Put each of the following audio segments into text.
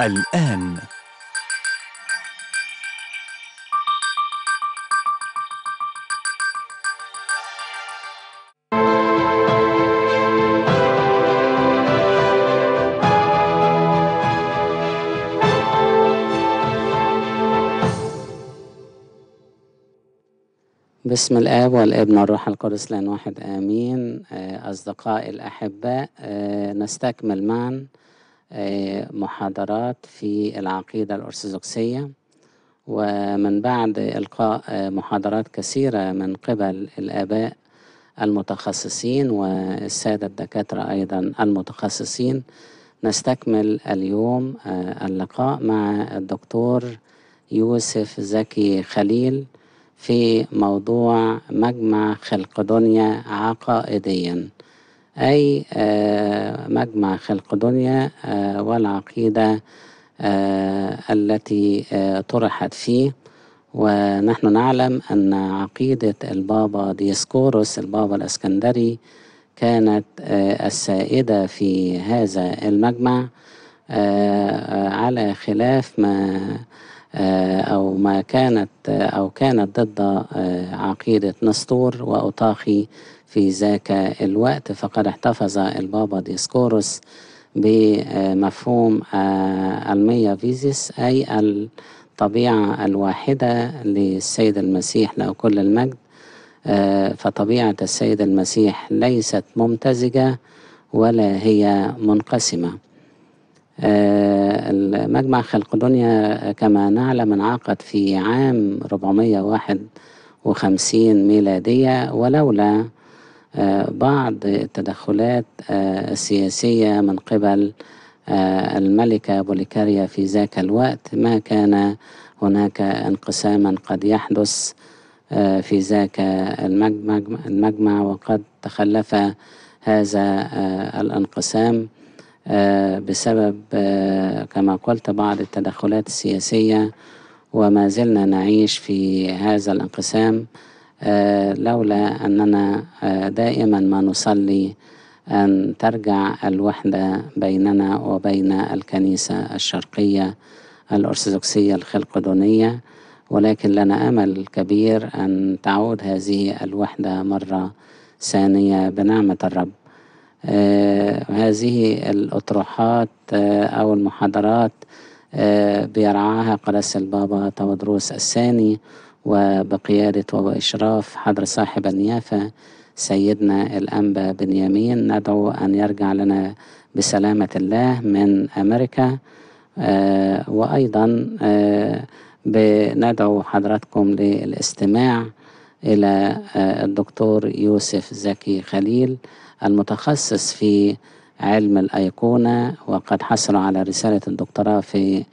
الآن بسم الآب والابن والروح القدس لأن واحد آمين آه، أصدقائي الأحباء آه، نستكمل معا آه، محاضرات في العقيدة الأرثوذكسية ومن بعد إلقاء آه، محاضرات كثيرة من قبل الآباء المتخصصين والسادة الدكاترة أيضا المتخصصين نستكمل اليوم آه، اللقاء مع الدكتور يوسف زكي خليل في موضوع مجمع خلق دنيا عقائديا أي آه، مجمع خلق دنيا آه، والعقيدة آه، التي طرحت فيه ونحن نعلم أن عقيدة البابا ديسكوروس البابا الأسكندري كانت السائدة في هذا المجمع على خلاف ما أو ما كانت أو كانت ضد عقيدة نسطور وأطاخي في ذاك الوقت فقد احتفظ البابا ديسكوروس بمفهوم الميا آه، فيزيس أي الطبيعة الواحدة للسيد المسيح له كل المجد آه، فطبيعة السيد المسيح ليست ممتزجة ولا هي منقسمة آه، المجمع خلق كما نعلم انعقد في عام 451 ميلادية ولولا آه، بعض التدخلات آه، السياسية من قبل آه، الملكة بوليكاريا في ذاك الوقت ما كان هناك انقساما قد يحدث في ذاك المجمع وقد تخلف هذا الانقسام بسبب كما قلت بعض التدخلات السياسية وما زلنا نعيش في هذا الانقسام آه، لولا أننا آه، دائما ما نصلي أن ترجع الوحدة بيننا وبين الكنيسة الشرقية الأرثوذكسية الخلقدونية ولكن لنا أمل كبير أن تعود هذه الوحدة مرة ثانية بنعمة الرب آه هذه الأطروحات آه أو المحاضرات آه بيرعاها قدس البابا تودروس الثاني وبقيادة وإشراف حضر صاحب النيافة سيدنا الأنبا بنيامين ندعو أن يرجع لنا بسلامة الله من أمريكا آه، وأيضا ندعو آه، بندعو حضراتكم للاستماع إلى آه، الدكتور يوسف زكي خليل المتخصص في علم الأيقونة وقد حصل على رسالة الدكتوراه في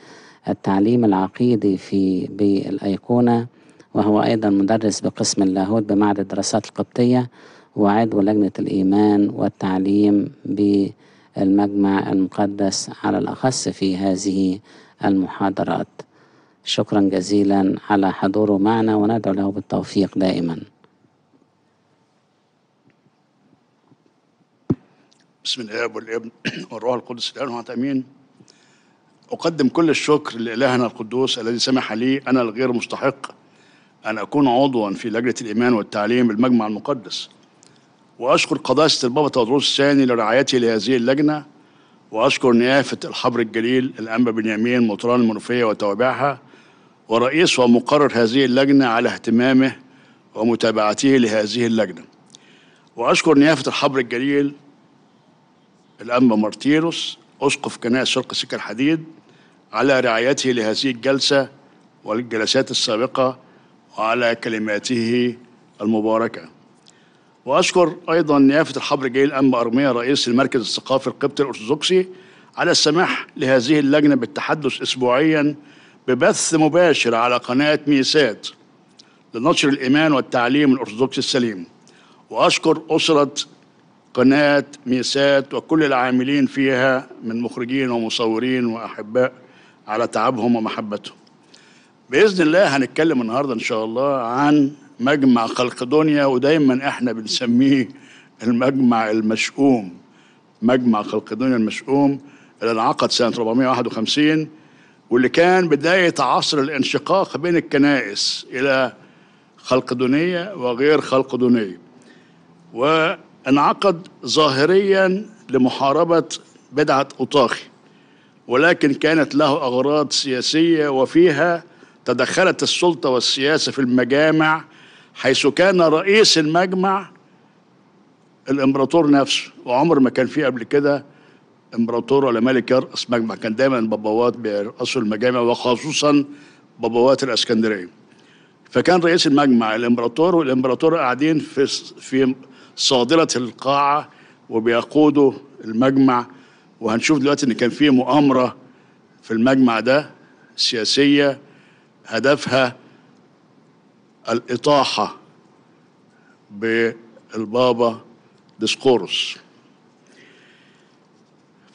التعليم العقيدي في بالأيقونة وهو أيضا مدرس بقسم اللاهوت بمعهد الدراسات القبطية وعضو لجنة الإيمان والتعليم بالمجمع المقدس على الأخص في هذه المحاضرات شكرا جزيلا على حضوره معنا وندعو له بالتوفيق دائما بسم الاب والابن والروح القدس الان امين اقدم كل الشكر لالهنا القدوس الذي سمح لي انا الغير مستحق أن أكون عضوا في لجنة الإيمان والتعليم بالمجمع المقدس وأشكر قداسة البابا تدروس الثاني لرعايته لهذه اللجنة وأشكر نيافة الحبر الجليل الأنبا بنيامين مطران المنوفية وتوابعها ورئيس ومقرر هذه اللجنة على اهتمامه ومتابعته لهذه اللجنة وأشكر نيافة الحبر الجليل الأنبا مارتيروس أسقف كنائس شرق سكة الحديد على رعايته لهذه الجلسة والجلسات السابقة وعلى كلماته المباركة وأشكر أيضا نيافة الحبر جيل أنبا أرمية رئيس المركز الثقافي القبطي الأرثوذكسي على السماح لهذه اللجنة بالتحدث أسبوعيا ببث مباشر على قناة ميسات لنشر الإيمان والتعليم الأرثوذكسي السليم وأشكر أسرة قناة ميسات وكل العاملين فيها من مخرجين ومصورين وأحباء على تعبهم ومحبتهم باذن الله هنتكلم النهارده ان شاء الله عن مجمع خلقدونيا ودايما احنا بنسميه المجمع المشؤوم مجمع خلقدونيا المشؤوم اللي انعقد سنه 451 واللي كان بدايه عصر الانشقاق بين الكنائس الى خلقدونيه وغير خلقدونيه وانعقد ظاهريا لمحاربه بدعه اوطاخي ولكن كانت له اغراض سياسيه وفيها تدخلت السلطة والسياسة في المجامع حيث كان رئيس المجمع الامبراطور نفسه وعمر ما كان فيه قبل كده امبراطور ولا ملك يرأس مجمع كان دايما بابوات بيرأسوا المجامع وخصوصا بابوات الاسكندريه فكان رئيس المجمع الامبراطور والامبراطور قاعدين في في صادره القاعه وبيقودوا المجمع وهنشوف دلوقتي ان كان في مؤامره في المجمع ده سياسيه هدفها الإطاحة بالبابا ديسكورس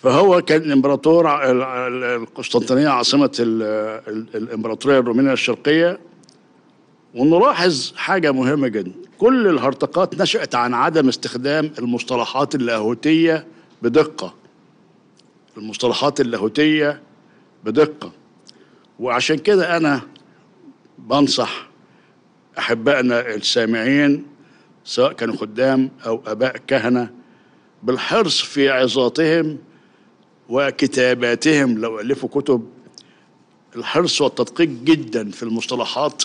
فهو كان امبراطور القسطنطينيه عاصمه الامبراطوريه الرومانيه الشرقيه ونلاحظ حاجه مهمه جدا كل الهرطقات نشات عن عدم استخدام المصطلحات اللاهوتيه بدقه المصطلحات اللاهوتيه بدقه وعشان كده انا بنصح أحبائنا السامعين سواء كانوا خدام أو أباء كهنة بالحرص في عظاتهم وكتاباتهم لو ألفوا كتب الحرص والتدقيق جدا في المصطلحات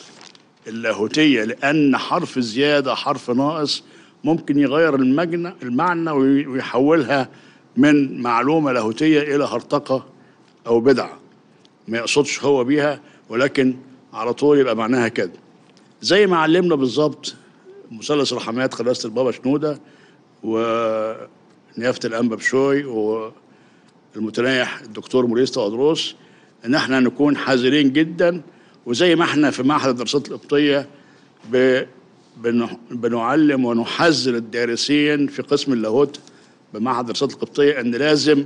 اللاهوتية لأن حرف زيادة حرف ناقص ممكن يغير المجنى المعنى ويحولها من معلومة لاهوتية إلى هرطقة أو بدعة ما يقصدش هو بيها ولكن على طول يبقى معناها كده زي ما علمنا بالظبط مثلث الحمايات قداسه البابا شنوده ونيافه الانبا بشوي والمتنايح الدكتور موريس ادروس ان احنا نكون حذرين جدا وزي ما احنا في معهد الدراسات القبطيه بنعلم ونحذر الدارسين في قسم اللاهوت بمعهد الدراسات القبطيه ان لازم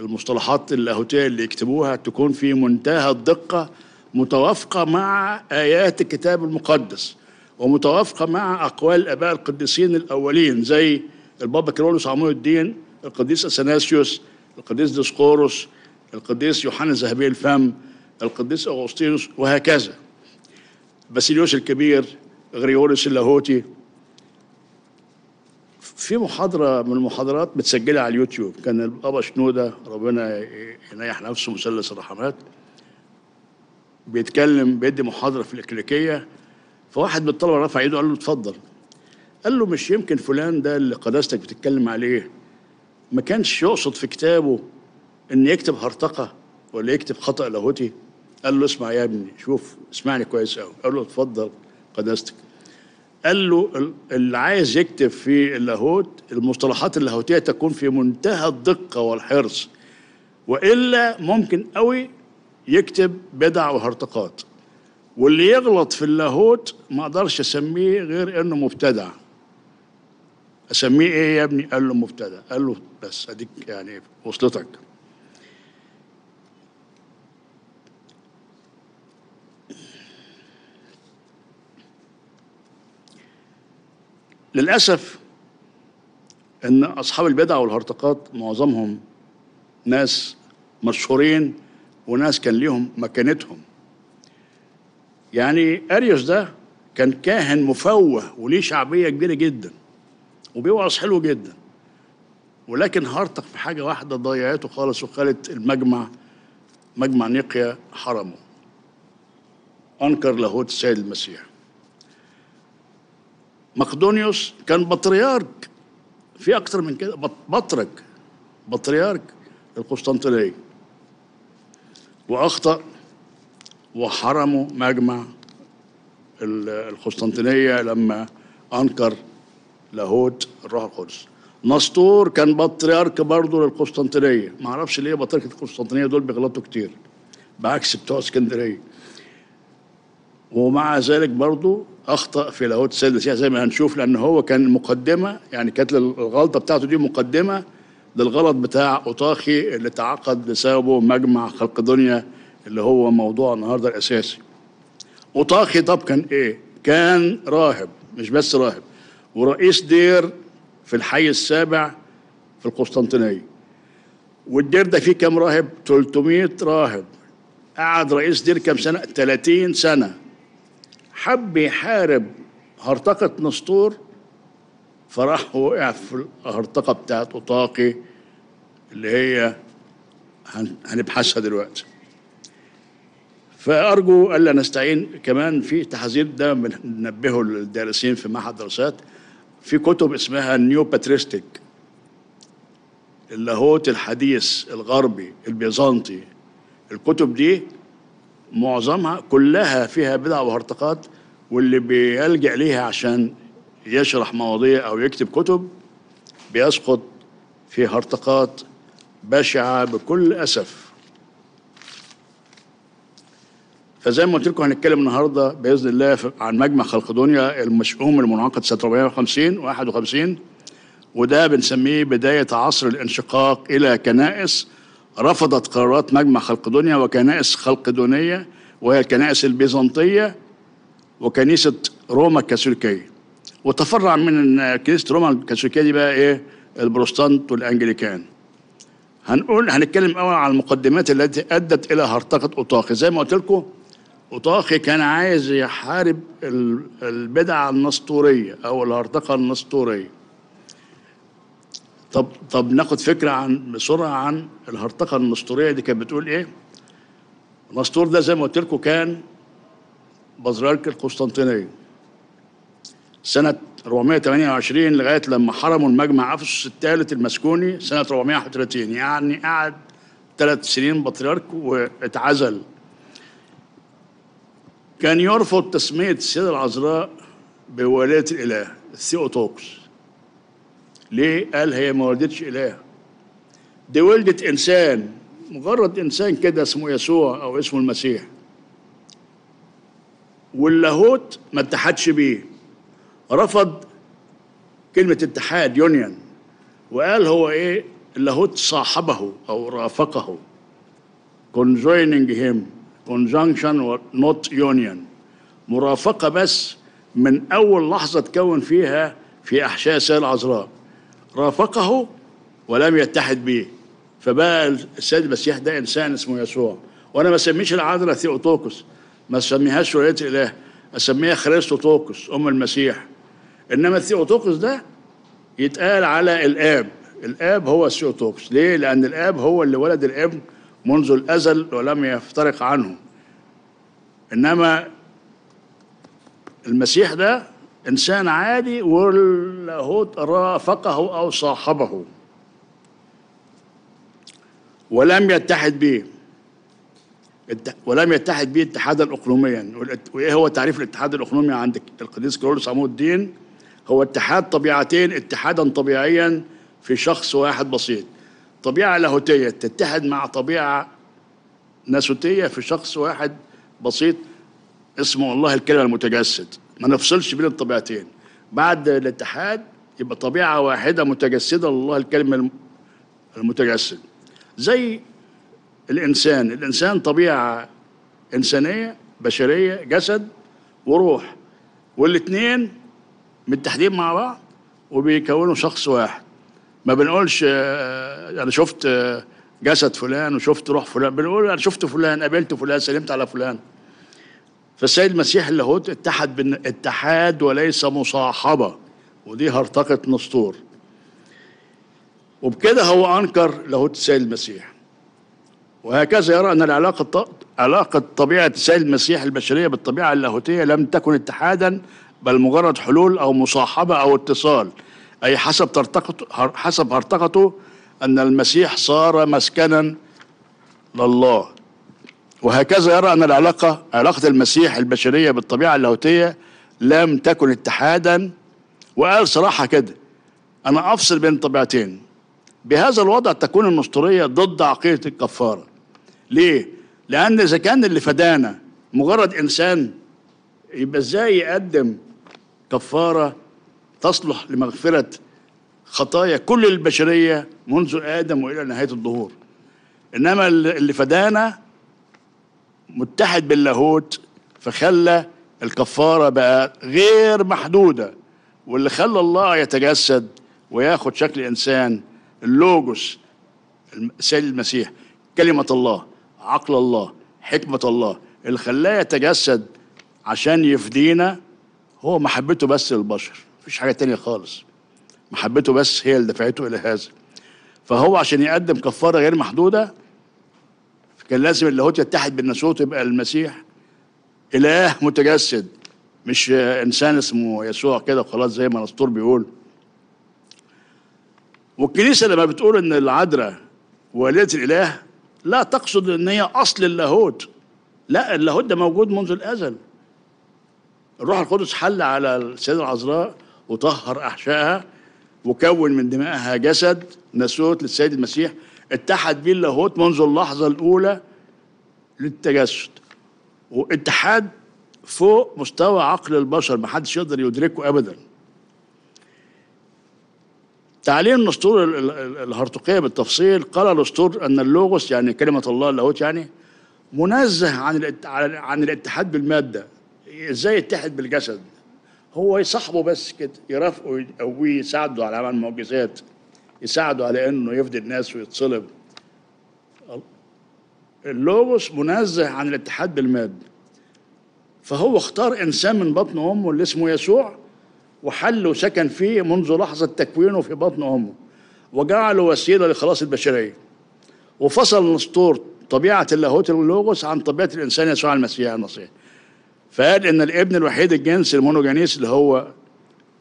المصطلحات اللاهوتيه اللي يكتبوها تكون في منتهى الدقه متوافقة مع آيات الكتاب المقدس ومتوافقة مع أقوال الاباء القديسين الأولين زي البابا كيرلس عمود الدين القديس أثناسيوس القديس ديسقوروس القديس يوحنا الذهبي الفم القديس أغسطينوس وهكذا باسيليوس الكبير غريغوريوس اللاهوتي في محاضرة من المحاضرات متسجلة على اليوتيوب كان الأبا شنودة ربنا ينيح نفسه مثلث الرحمات بيتكلم بيدي محاضره في الكليكيه فواحد من الطلبه رفع ايده قال له اتفضل قال له مش يمكن فلان ده اللي قداستك بتتكلم عليه ما كانش يقصد في كتابه ان يكتب هرطقه ولا يكتب خطا لاهوتي قال له اسمع يا ابني شوف اسمعني كويس قوي قال له اتفضل قداستك قال له اللي عايز يكتب في اللاهوت المصطلحات اللاهوتيه تكون في منتهى الدقه والحرص والا ممكن قوي يكتب بدع وهرطقات واللي يغلط في اللاهوت ما اقدرش اسميه غير انه مبتدع اسميه ايه يا ابني قال له مبتدع قال له بس اديك يعني وصلتك للاسف ان اصحاب البدع والهرطقات معظمهم ناس مشهورين وناس كان ليهم مكانتهم يعني اريوس ده كان كاهن مفوه وليه شعبيه كبيره جدا وبيوعظ حلو جدا ولكن هارتق في حاجه واحده ضيعته خالص وخلت المجمع مجمع نيقيا حرمه انكر لاهوت السيد المسيح مقدونيوس كان بطريرك في اكتر من كده بطرك بطريرك القسطنطينيه وأخطأ وحرموا مجمع القسطنطينية لما أنكر لاهوت الروح القدس نسطور كان بطريرك برضه للقسطنطينية ما أعرفش ليه بطريرك القسطنطينية دول بيغلطوا كتير بعكس بتوع اسكندرية ومع ذلك برضه أخطأ في لاهوت السيد يعني المسيح زي ما هنشوف لأن هو كان مقدمة يعني كانت الغلطة بتاعته دي مقدمة للغرض بتاع أوتاخي اللي تعقد بسببه مجمع خلق الدنيا اللي هو موضوع النهارده الأساسي أوتاخي طب كان إيه؟ كان راهب مش بس راهب ورئيس دير في الحي السابع في القسطنطينية والدير ده فيه كام راهب؟ 300 راهب قعد رئيس دير كام سنة؟ 30 سنة حب يحارب هرطقة نسطور فراح وقع في الهرطقه بتاعت اوطاقي اللي هي هنبحثها دلوقتي فارجو الا نستعين كمان في تحذير ده بننبهه للدارسين في معهد دراسات في كتب اسمها نيو باتريستيك اللاهوت الحديث الغربي البيزنطي الكتب دي معظمها كلها فيها بدع وهرطقات واللي بيلجأ ليها عشان يشرح مواضيع أو يكتب كتب بيسقط في هرطقات بشعة بكل أسف فزي ما قلت لكم هنتكلم النهارده باذن الله عن مجمع خلقدونيا المشؤوم المنعقد سنه 450 و51 وده بنسميه بدايه عصر الانشقاق الى كنائس رفضت قرارات مجمع خلقدونيا وكنائس خلقدونيه وهي الكنائس البيزنطيه وكنيسه روما الكاثوليكيه وتفرع من كنيسه روما الكاثوليكيه دي بقى ايه البروستانت والانجليكان هنقول هنتكلم اول عن المقدمات التي ادت الى هرطقه اوطاخي زي ما قلت لكم اوطاخي كان عايز يحارب البدعه النسطوريه او الهرطقه النسطوريه طب طب ناخد فكره عن بسرعه عن الهرطقه النسطوريه دي كانت بتقول ايه النسطور ده زي ما قلت لكم كان بازرارك القسطنطينيه سنة 428 لغاية لما حرموا المجمع أفسس الثالث المسكوني سنة 431 يعني قعد ثلاث سنين بطريرك واتعزل كان يرفض تسمية السيدة العذراء بولاية الإله الثيوتوكس ليه؟ قال هي ما ولدتش إله دي ولدت إنسان مجرد إنسان كده اسمه يسوع أو اسمه المسيح واللاهوت ما اتحدش بيه رفض كلمة اتحاد يونيون وقال هو ايه اللاهوت صاحبه او رافقه conjoining him conjunction not union مرافقة بس من أول لحظة تكون فيها في أحشاء السيدة العذراء رافقه ولم يتحد به فبقى السيد المسيح ده إنسان اسمه يسوع وأنا ما سميش العذراء ثيوتوكس ما أسميهاش ولاية الإله أسميها خريستوتوكس أم المسيح إنما الثيوتوكس ده يتقال على الآب الآب هو الثيوتوكس ليه؟ لأن الآب هو اللي ولد الابن منذ الأزل ولم يفترق عنه إنما المسيح ده إنسان عادي واللاهوت رافقه أو صاحبه ولم يتحد به ولم يتحد به اتحادا اقلوميا وايه هو تعريف الاتحاد الاقلومي عند القديس كرولوس عمود الدين هو اتحاد طبيعتين اتحادا طبيعيا في شخص واحد بسيط طبيعة لاهوتية تتحد مع طبيعة ناسوتية في شخص واحد بسيط اسمه الله الكلمة المتجسد ما نفصلش بين الطبيعتين بعد الاتحاد يبقى طبيعة واحدة متجسدة لله الكلمة المتجسد زي الإنسان الإنسان طبيعة إنسانية بشرية جسد وروح والاثنين متحدين مع بعض وبيكونوا شخص واحد ما بنقولش آه، انا شفت آه، جسد فلان وشفت روح فلان بنقول انا شفت فلان قابلت فلان سلمت على فلان فالسيد المسيح اللاهوت اتحد اتحاد وليس مصاحبه ودي هرطقه نسطور وبكده هو انكر لاهوت السيد المسيح وهكذا يرى ان العلاقه علاقه طبيعه السيد المسيح البشريه بالطبيعه اللاهوتيه لم تكن اتحادا بل مجرد حلول أو مصاحبة أو اتصال أي حسب ترتقته حسب ارتقته أن المسيح صار مسكنا لله وهكذا يرى أن العلاقة علاقة المسيح البشرية بالطبيعة اللاهوتية لم تكن اتحادا وقال صراحة كده أنا أفصل بين الطبيعتين بهذا الوضع تكون النسطورية ضد عقيدة الكفارة ليه؟ لأن إذا كان اللي فدانا مجرد إنسان يبقى إزاي يقدم كفارة تصلح لمغفرة خطايا كل البشرية منذ آدم وإلى نهاية الظهور إنما اللي فدانا متحد باللاهوت فخلى الكفارة بقى غير محدودة واللي خلى الله يتجسد وياخد شكل إنسان اللوجوس السيد المسيح كلمة الله عقل الله حكمة الله اللي خلاه يتجسد عشان يفدينا هو محبته بس للبشر مفيش حاجه تانية خالص محبته بس هي اللي دفعته الى هذا فهو عشان يقدم كفاره غير محدوده كان لازم اللاهوت يتحد بالناسوت يبقى المسيح اله متجسد مش انسان اسمه يسوع كده وخلاص زي ما الاسطور بيقول والكنيسه لما بتقول ان العذراء والده الاله لا تقصد ان هي اصل اللاهوت لا اللاهوت ده موجود منذ الازل الروح القدس حل على السيدة العذراء وطهر أحشائها وكون من دمائها جسد ناسوت للسيد المسيح اتحد بيه اللاهوت منذ اللحظة الأولى للتجسد واتحاد فوق مستوى عقل البشر محدش يقدر يدركه أبدا تعليم النسطور الهرطقية بالتفصيل قال الأسطور أن اللوغوس يعني كلمة الله اللاهوت يعني منزه عن عن الاتحاد بالمادة ازاي يتحد بالجسد هو يصاحبه بس كده يرافقه يقويه يساعده على عمل معجزات يساعده على انه يفدي الناس ويتصلب اللوغوس منزه عن الاتحاد بالماد فهو اختار انسان من بطن امه اللي اسمه يسوع وحل وسكن فيه منذ لحظه تكوينه في بطن امه وجعله وسيله لخلاص البشريه وفصل نسطور طبيعه اللاهوت اللوغوس عن طبيعه الانسان يسوع المسيح المسيح فقال إن الابن الوحيد الجنس المونوجينيس اللي هو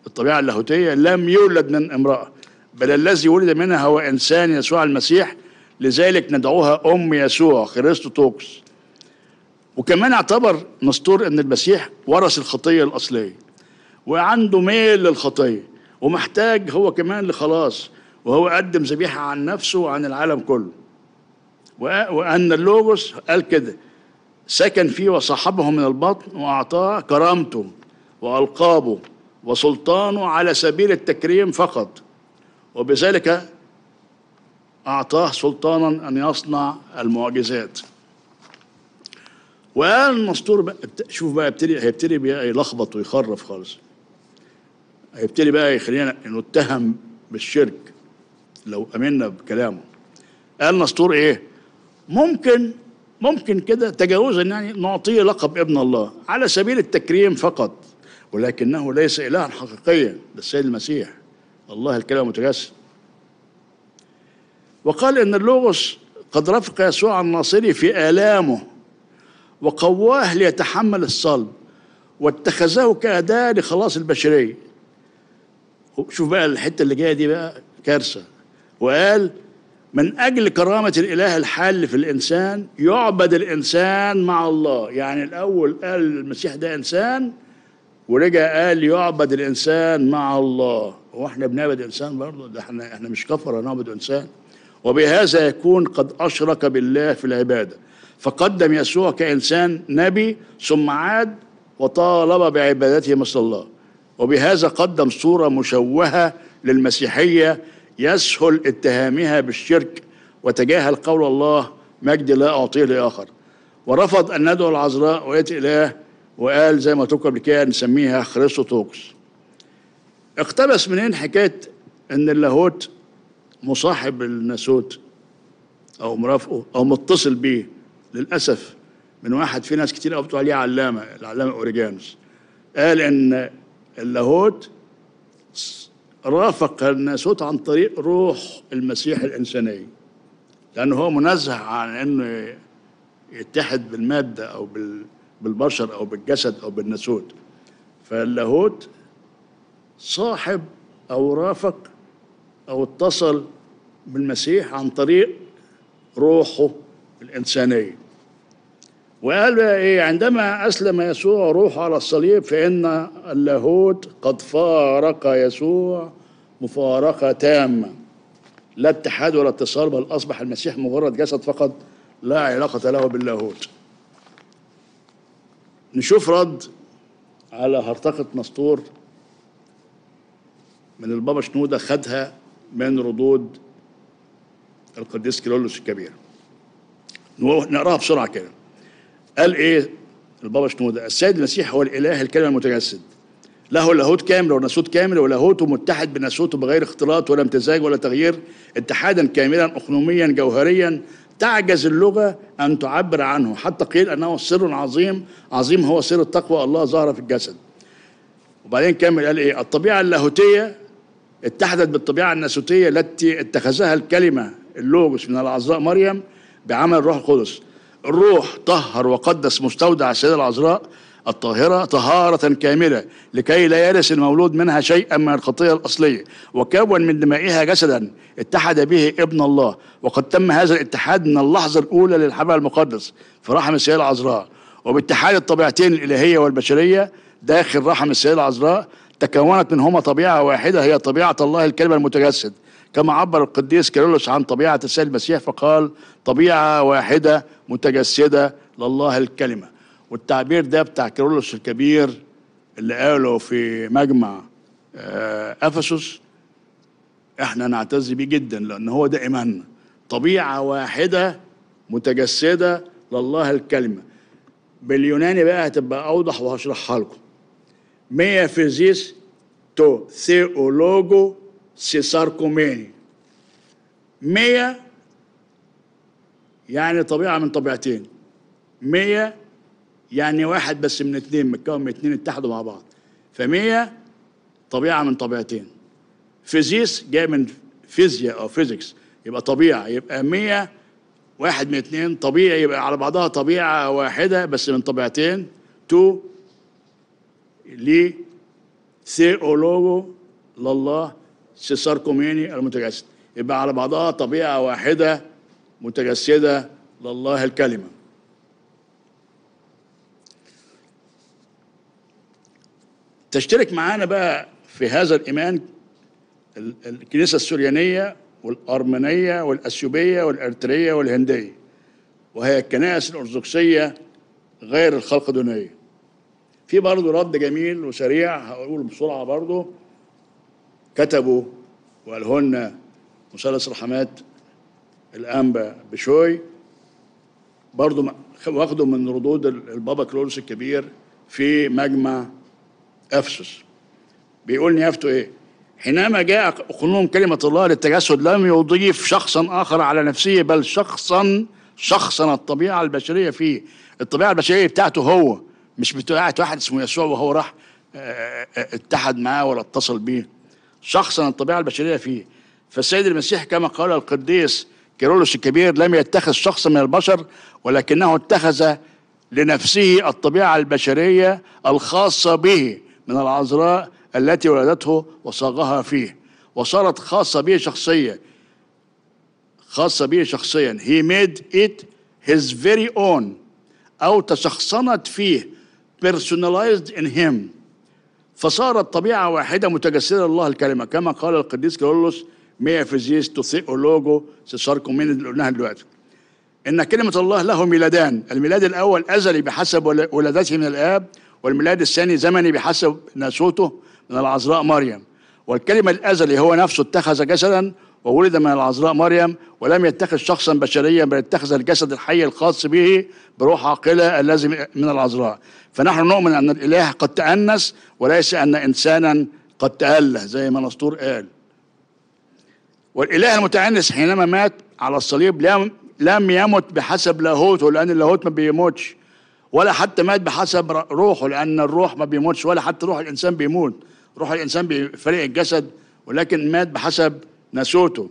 الطبيعة اللاهوتية لم يولد من امرأة بل الذي ولد منها هو إنسان يسوع المسيح لذلك ندعوها أم يسوع خريستو توكس وكمان اعتبر نسطور أن المسيح ورث الخطية الأصلية وعنده ميل للخطية ومحتاج هو كمان لخلاص وهو قدم ذبيحة عن نفسه وعن العالم كله وأن اللوجوس قال كده سكن فيه وصحبه من البطن وأعطاه كرامته وألقابه وسلطانه على سبيل التكريم فقط وبذلك أعطاه سلطانا أن يصنع المعجزات وقال المستور بقى شوف بقى يبتدي هيبتدي بقى يلخبط ويخرف خالص هيبتدي بقى يخلينا نتهم بالشرك لو امنا بكلامه قال نسطور ايه ممكن ممكن كده تجاوزا يعني نعطيه لقب ابن الله على سبيل التكريم فقط ولكنه ليس إلها حقيقيا للسيد المسيح الله الكلام متجسد وقال إن اللوغوس قد رفق يسوع الناصري في آلامه وقواه ليتحمل الصلب واتخذه كأداة لخلاص البشرية شوف بقى الحتة اللي جاية دي بقى كارثة وقال من أجل كرامة الإله الحل في الإنسان يعبد الإنسان مع الله يعني الأول قال المسيح ده إنسان ورجع قال يعبد الإنسان مع الله هو احنا بنعبد إنسان برضه ده احنا, احنا مش كفر نعبد إنسان وبهذا يكون قد أشرك بالله في العبادة فقدم يسوع كإنسان نبي ثم عاد وطالب بعبادته مثل الله وبهذا قدم صورة مشوهة للمسيحية يسهل اتهامها بالشرك وتجاهل قول الله مجد لا أعطيه لآخر ورفض أن ندعو العذراء وآية إله وقال زي ما تقول قبل كده نسميها خريستوطوكس اقتبس منين حكاية أن اللاهوت مصاحب الناسوت أو مرافقه أو متصل بيه للأسف من واحد في ناس كتير قوي عليه علامة العلامة أوريجانوس قال إن اللاهوت رافق الناسوت عن طريق روح المسيح الإنساني لأنه هو منزه عن أنه يتحد بالمادة أو بالبشر أو بالجسد أو بالناسوت فاللاهوت صاحب أو رافق أو اتصل بالمسيح عن طريق روحه الإنسانية وقال بقى ايه عندما اسلم يسوع روحه على الصليب فان اللاهوت قد فارق يسوع مفارقه تامه لا اتحاد ولا اتصال بل اصبح المسيح مجرد جسد فقط لا علاقه له باللاهوت نشوف رد على هرطقه نسطور من البابا شنودة خدها من ردود القديس كيرلس الكبير نقراها بسرعة كده قال ايه البابا شنودة السيد المسيح هو الاله الكلمه المتجسد له لاهوت كامل وناسوت كامل ولاهوته متحد بنسوته بغير اختلاط ولا امتزاج ولا تغيير اتحادا كاملا اخنوميا جوهريا تعجز اللغه ان تعبر عنه حتى قيل انه سر عظيم عظيم هو سر التقوى الله ظهر في الجسد وبعدين كمل قال ايه الطبيعه اللاهوتيه اتحدت بالطبيعه الناسوتيه التي اتخذها الكلمه اللوجوس من العذراء مريم بعمل الروح القدس الروح طهر وقدس مستودع السيدة العذراء الطاهرة طهارة كاملة لكي لا يرث المولود منها شيئا من الخطية الأصلية وكون من دمائها جسدا اتحد به ابن الله وقد تم هذا الاتحاد من اللحظة الأولى للحمل المقدس في رحم السيدة العذراء وباتحاد الطبيعتين الإلهية والبشرية داخل رحم السيدة العذراء تكونت منهما طبيعة واحدة هي طبيعة الله الكلمة المتجسد كما عبر القديس كيرلس عن طبيعة السيد المسيح فقال طبيعة واحدة متجسدة لله الكلمة والتعبير ده بتاع كيرولوس الكبير اللي قاله في مجمع آه، أفسس احنا نعتز بيه جدا لأن هو ده إيماننا طبيعة واحدة متجسدة لله الكلمة باليوناني بقى هتبقى أوضح وهشرحها لكم ميا فيزيس تو ثيولوجو سيساركوميني ميا يعني طبيعة من طبيعتين مية يعني واحد بس من اتنين متكون من اتنين اتحدوا مع بعض فمية طبيعة من طبيعتين فيزيس جاي من فيزياء أو فيزيكس يبقى طبيعة يبقى مية واحد من اتنين طبيعي يبقى على بعضها طبيعة واحدة بس من طبيعتين تو لي ثيولوجو لله سيسار كوميني المتجسد يبقى على بعضها طبيعة واحدة متجسدة لله الكلمة تشترك معانا بقى في هذا الإيمان الكنيسة السوريانية والأرمنية والأثيوبية والأرترية والهندية وهي الكنائس الأرثوذكسية غير الخلق الخلقدونية في برضه رد جميل وسريع هقول بسرعة برضه كتبوا وقالهن مثلث رحمات الانبا بشوي برضو واخده من ردود البابا كرولس الكبير في مجمع افسس بيقول نيافته ايه حينما جاء قانون كلمة الله للتجسد لم يضيف شخصا آخر على نفسه بل شخصا شخصا الطبيعة البشرية فيه الطبيعة البشرية بتاعته هو مش بتاعة واحد اسمه يسوع وهو راح آه، آه، آه، اتحد معاه ولا اتصل بيه شخصا الطبيعة البشرية فيه فالسيد المسيح كما قال القديس كيرولوس الكبير لم يتخذ شخص من البشر ولكنه اتخذ لنفسه الطبيعة البشرية الخاصة به من العذراء التي ولدته وصاغها فيه وصارت خاصة به شخصية خاصة به شخصيا he made it his very own أو تشخصنت فيه personalized in him فصارت طبيعة واحدة متجسدة لله الكلمة كما قال القديس كيرولوس ميافيزيستو ثيولوجو سيساركومين اللي قلناها دلوقتي إن كلمة الله له ميلادان الميلاد الأول أزلي بحسب ولادته من الآب والميلاد الثاني زمني بحسب ناسوته من العذراء مريم والكلمة الأزلي هو نفسه اتخذ جسدا وولد من العذراء مريم ولم يتخذ شخصا بشريا بل اتخذ الجسد الحي الخاص به بروح عاقلة الذي من العذراء فنحن نؤمن أن الإله قد تأنس وليس أن إنسانا قد تأله زي ما نسطور قال والإله المتعنس حينما مات على الصليب لم لم يمت بحسب لاهوته لأن اللاهوت ما بيموتش ولا حتى مات بحسب روحه لأن الروح ما بيموتش ولا حتى روح الإنسان بيموت روح الإنسان بفريق الجسد ولكن مات بحسب ناسوته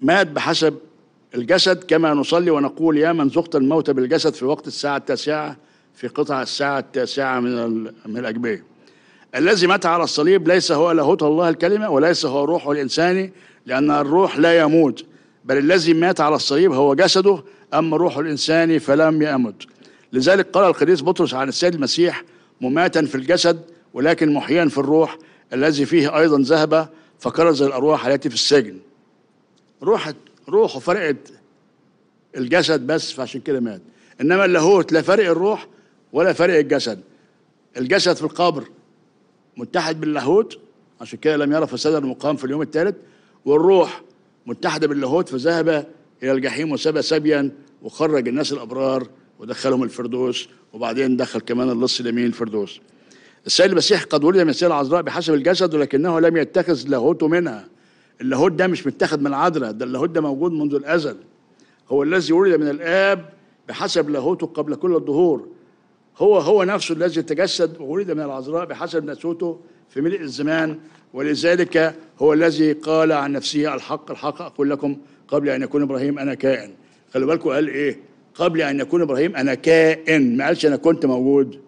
مات بحسب الجسد كما نصلي ونقول يا من ذقت الموت بالجسد في وقت الساعة التاسعة في قطع الساعة التاسعة من من الأجبية الذي مات على الصليب ليس هو لاهوت الله الكلمة وليس هو روحه الانساني لأن الروح لا يموت بل الذي مات على الصليب هو جسده أما روح الانساني فلم يمت لذلك قال القديس بطرس عن السيد المسيح مماتا في الجسد ولكن محيا في الروح الذي فيه أيضا ذهب فكرز الأرواح التي في السجن روح روحه فرقت الجسد بس فعشان كده مات إنما اللاهوت لا فرق الروح ولا فرق الجسد الجسد في القبر متحد باللاهوت عشان كده لم يرى فساد المقام في اليوم الثالث والروح متحدة باللاهوت فذهب إلى الجحيم وسبى سبيا وخرج الناس الأبرار ودخلهم الفردوس وبعدين دخل كمان اللص اليمين الفردوس السيد المسيح قد ولد من السيد العذراء بحسب الجسد ولكنه لم يتخذ لاهوته منها اللاهوت ده مش متخذ من العذراء ده اللاهوت ده موجود منذ الأزل هو الذي ولد من الآب بحسب لاهوته قبل كل الظهور هو هو نفسه الذي تجسد وولد من العذراء بحسب نسوته في ملء الزمان ولذلك هو الذي قال عن نفسه الحق الحق أقول لكم قبل أن يكون إبراهيم أنا كائن خلي بالكم قال إيه قبل أن يكون إبراهيم أنا كائن ما قالش أنا كنت موجود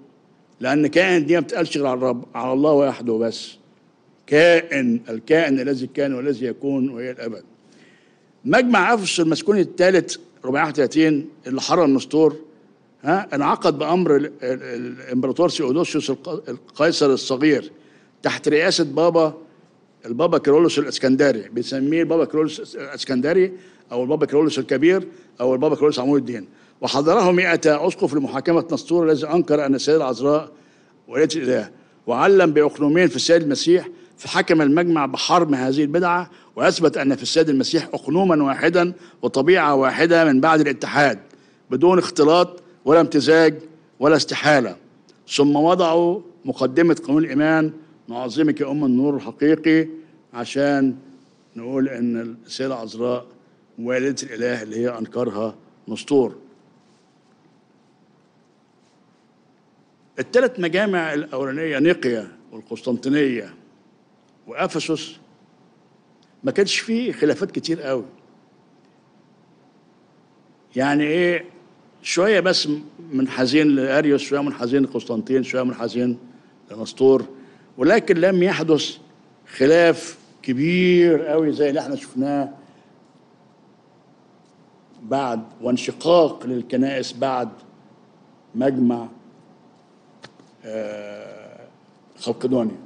لأن كائن دي ما بتقالش غير على الرب على الله وحده بس كائن الكائن الذي كان والذي يكون وهي الأبد مجمع أفسس المسكون الثالث 431 اللي حرر النسطور ها انعقد بامر الامبراطور سيودوسيوس القيصر الصغير تحت رئاسه بابا البابا كيرولوس الاسكندري بنسميه البابا كيرولوس الاسكندري او البابا كيرولوس الكبير او البابا كيرولوس عمود الدين وحضره 100 اسقف لمحاكمه نسطور الذي انكر ان السيده العذراء وليت الاله وعلم باقنومين في السيد المسيح فحكم المجمع بحرم هذه البدعه واثبت ان في السيد المسيح اقنوما واحدا وطبيعه واحده من بعد الاتحاد بدون اختلاط ولا امتزاج ولا استحالة ثم وضعوا مقدمة قانون الإيمان نعظمك يا أم النور الحقيقي عشان نقول إن السيدة عذراء والدة الإله اللي هي أنكرها نسطور الثلاث مجامع الأولانية نيقيا والقسطنطينية وأفسس ما كانش فيه خلافات كتير قوي يعني إيه شويه بس من حزين لاريوس شويه من حزين لقسطنطين شويه من حزين لنسطور ولكن لم يحدث خلاف كبير قوي زي اللي احنا شفناه بعد وانشقاق للكنائس بعد مجمع آه، خلقدونيا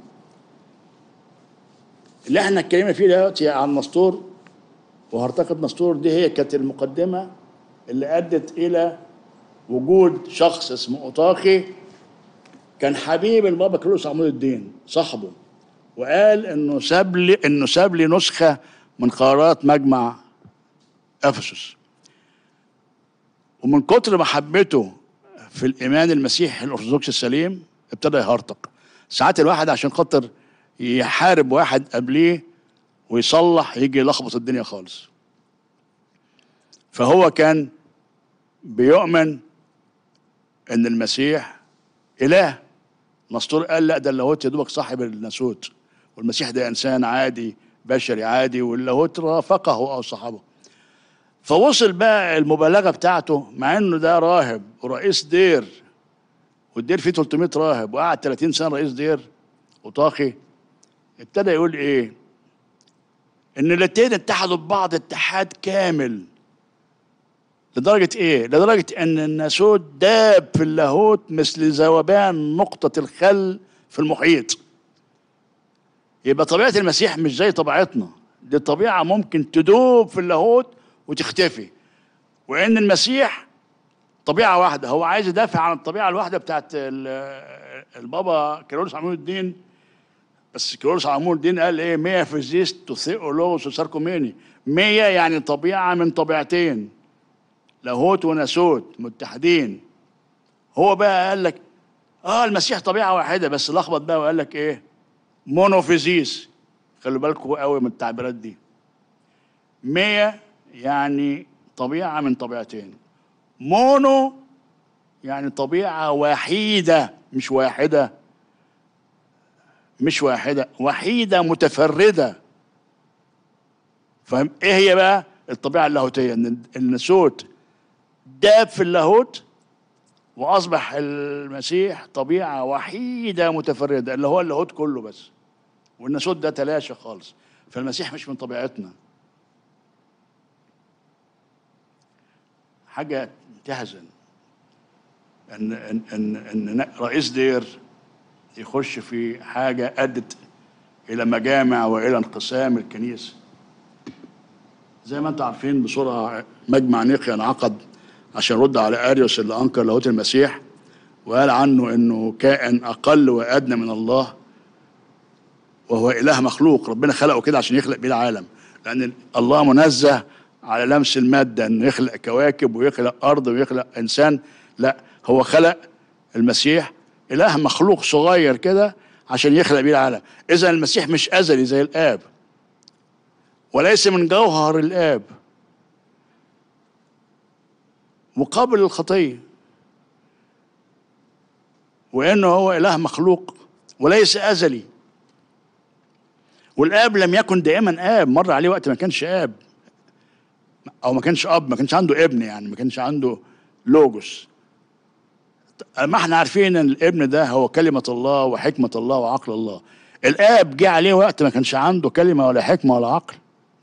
اللي احنا اتكلمنا فيه دلوقتي عن نسطور وهرتقد نسطور دي هي كانت المقدمه اللي ادت الى وجود شخص اسمه اوطاقي كان حبيب البابا كيرلس عمود الدين صاحبه وقال انه ساب لي انه ساب لي نسخه من قرارات مجمع افسس ومن كتر محبته في الايمان المسيحي الارثوذكسي السليم ابتدى يهرطق ساعات الواحد عشان خاطر يحارب واحد قبليه ويصلح يجي يلخبط الدنيا خالص فهو كان بيؤمن ان المسيح اله مستور قال لا ده اللاهوت يا دوبك صاحب الناسوت والمسيح ده انسان عادي بشري عادي واللاهوت رافقه او صاحبه فوصل بقى المبالغه بتاعته مع انه ده راهب ورئيس دير والدير فيه 300 راهب وقعد 30 سنه رئيس دير وطاخي ابتدى يقول ايه ان الاثنين اتحدوا ببعض اتحاد كامل لدرجة إيه؟ لدرجة أن الناسوت داب في اللاهوت مثل ذوبان نقطة الخل في المحيط يبقى طبيعة المسيح مش زي طبيعتنا دي طبيعة ممكن تدوب في اللاهوت وتختفي وإن المسيح طبيعة واحدة هو عايز يدافع عن الطبيعة الواحدة بتاعت البابا كيرلس عمود الدين بس كيرلس عمود الدين قال إيه مية فيزيست تو ثيولوجوس وساركوميني مية يعني طبيعة من طبيعتين لاهوت وناسوت متحدين هو بقى قال لك اه المسيح طبيعه واحده بس لخبط بقى وقال لك ايه مونوفيزيس خلوا بالكم قوي من التعبيرات دي مية يعني طبيعه من طبيعتين مونو يعني طبيعه وحيده مش واحده مش واحده وحيده متفرده فاهم ايه هي بقى الطبيعه اللاهوتيه ان النسوت داب في اللاهوت واصبح المسيح طبيعه وحيده متفرده اللي هو اللاهوت كله بس والناسوت ده تلاشى خالص فالمسيح مش من طبيعتنا حاجه تهزن ان ان ان, إن رئيس دير يخش في حاجه ادت الى مجامع والى انقسام الكنيسه زي ما انتم عارفين بسرعه مجمع نيقيا انعقد عشان يرد على اريوس اللي انكر لاهوت المسيح وقال عنه انه كائن اقل وادنى من الله وهو اله مخلوق ربنا خلقه كده عشان يخلق بيه العالم لان الله منزه على لمس الماده انه يخلق كواكب ويخلق ارض ويخلق انسان لا هو خلق المسيح اله مخلوق صغير كده عشان يخلق بيه العالم اذا المسيح مش ازلي زي الاب وليس من جوهر الاب مقابل الخطيه وانه هو اله مخلوق وليس ازلي والاب لم يكن دائما اب مر عليه وقت ما كانش اب او ما كانش اب ما كانش عنده ابن يعني ما كانش عنده لوجوس ما احنا عارفين ان الابن ده هو كلمه الله وحكمه الله وعقل الله الاب جه عليه وقت ما كانش عنده كلمه ولا حكمه ولا عقل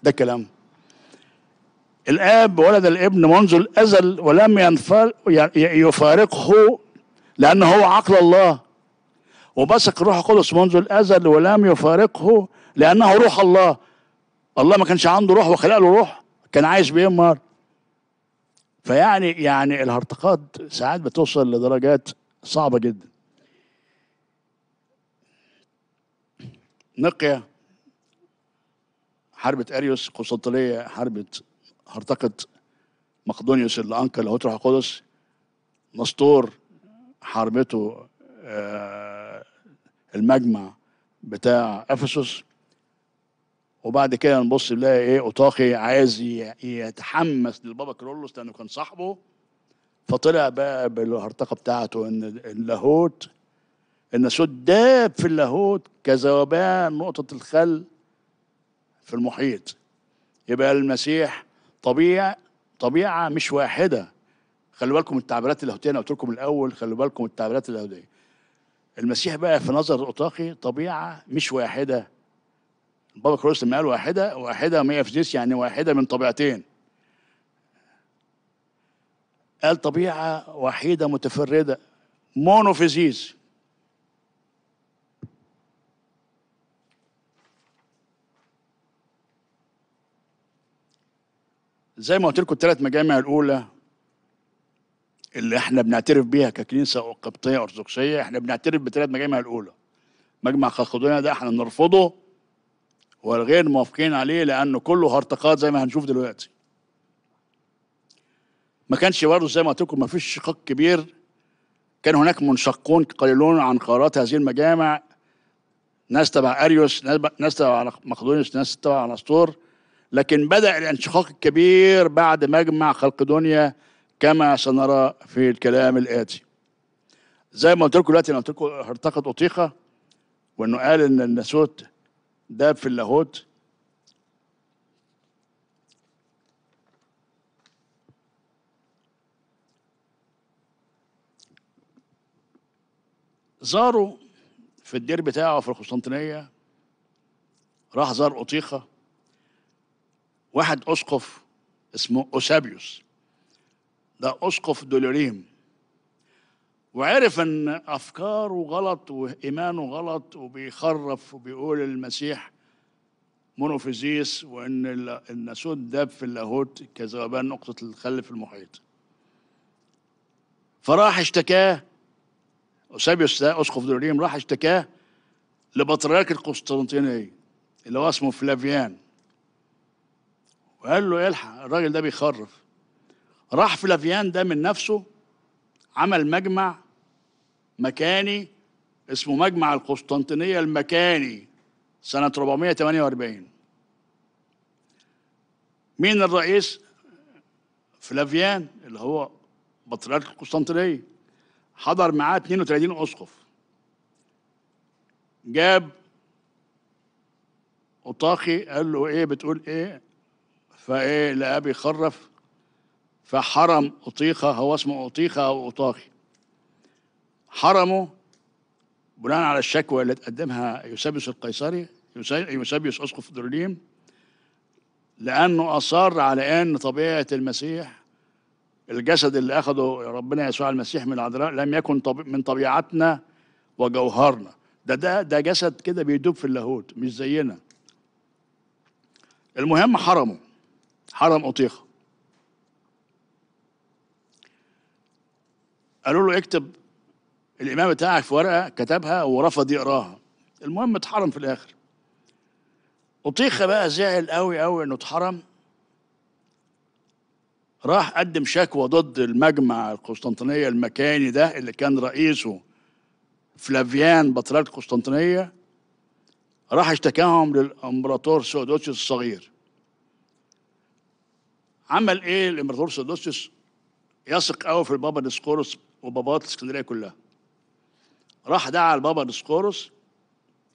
ده كلام الاب ولد الابن منذ الازل ولم ينفر يفارقه لانه هو عقل الله وبثق الروح القدس منذ الازل ولم يفارقه لانه روح الله الله ما كانش عنده روح وخلق له روح كان عايش بيمر فيعني يعني الهرطقات ساعات بتوصل لدرجات صعبه جدا نقيا حربة أريوس قسطنطينية حربة هرتقد مقدونيوس اللي انكر لاهوت روح القدس نسطور حرمته آه، المجمع بتاع افسس وبعد كده نبص نلاقي ايه اوتاخي عايز يتحمس للبابا كرولوس لانه كان صاحبه فطلع بقى بالهرطقه بتاعته ان اللاهوت ان سداب في اللاهوت كذوبان نقطه الخل في المحيط يبقى المسيح طبيعة طبيعة مش واحدة خلوا بالكم التعبيرات اللاهوتية أنا قلت لكم الأول خلوا بالكم التعبيرات اللاهوتية المسيح بقى في نظر الاطاقي طبيعة مش واحدة بابا كروس لما قال واحدة واحدة مية فيزيس يعني واحدة من طبيعتين قال طبيعة وحيدة متفردة مونوفيزيز زي ما قلت لكم الثلاث مجامع الاولى اللي احنا بنعترف بيها ككنيسه قبطيه ارثوذكسيه احنا بنعترف بالثلاث مجامع الاولى مجمع خلقدونيا ده احنا بنرفضه والغير موافقين عليه لانه كله هرطقات زي ما هنشوف دلوقتي ما كانش برضه زي ما قلت لكم ما فيش شقاق كبير كان هناك منشقون قليلون عن قرارات هذه المجامع ناس تبع اريوس ناس تبع مقدونيوس ناس تبع نسطور لكن بدأ الانشقاق الكبير بعد مجمع خلقدونيا كما سنرى في الكلام الآتي زي ما قلت لكم دلوقتي انا قلت لكم ارتقت اطيخه وانه قال ان الناسوت داب في اللاهوت زاروا في الدير بتاعه في القسطنطينيه راح زار اطيخه واحد اسقف اسمه اوسابيوس ده اسقف دولوريم وعرف ان افكاره غلط وايمانه غلط وبيخرف وبيقول المسيح مونوفيزيس وان الناسوت داب في اللاهوت كذبان نقطه الخل في المحيط فراح اشتكاه اوسابيوس ده اسقف دولوريم راح اشتكاه لبطريرك القسطنطينيه اللي هو اسمه فلافيان وقال له الحق الراجل ده بيخرف راح فلافيان ده من نفسه عمل مجمع مكاني اسمه مجمع القسطنطينية المكاني سنة 448 مين الرئيس؟ فلافيان اللي هو بطريرك القسطنطينية حضر معاه 32 أسقف جاب أطاقي قال له إيه بتقول إيه فايه لقاه بيخرف فحرم أطيخة هو اسمه أطيخة أو أطاخي حرمه بناء على الشكوى اللي تقدمها يوسابيوس القيصري يوسابيوس أسقف درليم لأنه أصر على أن طبيعة المسيح الجسد اللي أخذه ربنا يسوع المسيح من العذراء لم يكن من طبيعتنا وجوهرنا ده ده ده جسد كده بيدوب في اللاهوت مش زينا المهم حرمه حرم أطيخة قالوا له اكتب الإمام بتاعك في ورقة كتبها ورفض يقراها المهم اتحرم في الآخر أطيخة بقى زعل قوي قوي إنه اتحرم راح قدم شكوى ضد المجمع القسطنطينية المكاني ده اللي كان رئيسه فلافيان بطريرك القسطنطينية راح اشتكاهم للإمبراطور سودوتشوس الصغير عمل ايه الامبراطور سدوسيوس يثق قوي في البابا نسقورس وبابات الاسكندريه كلها راح دعا البابا نسقورس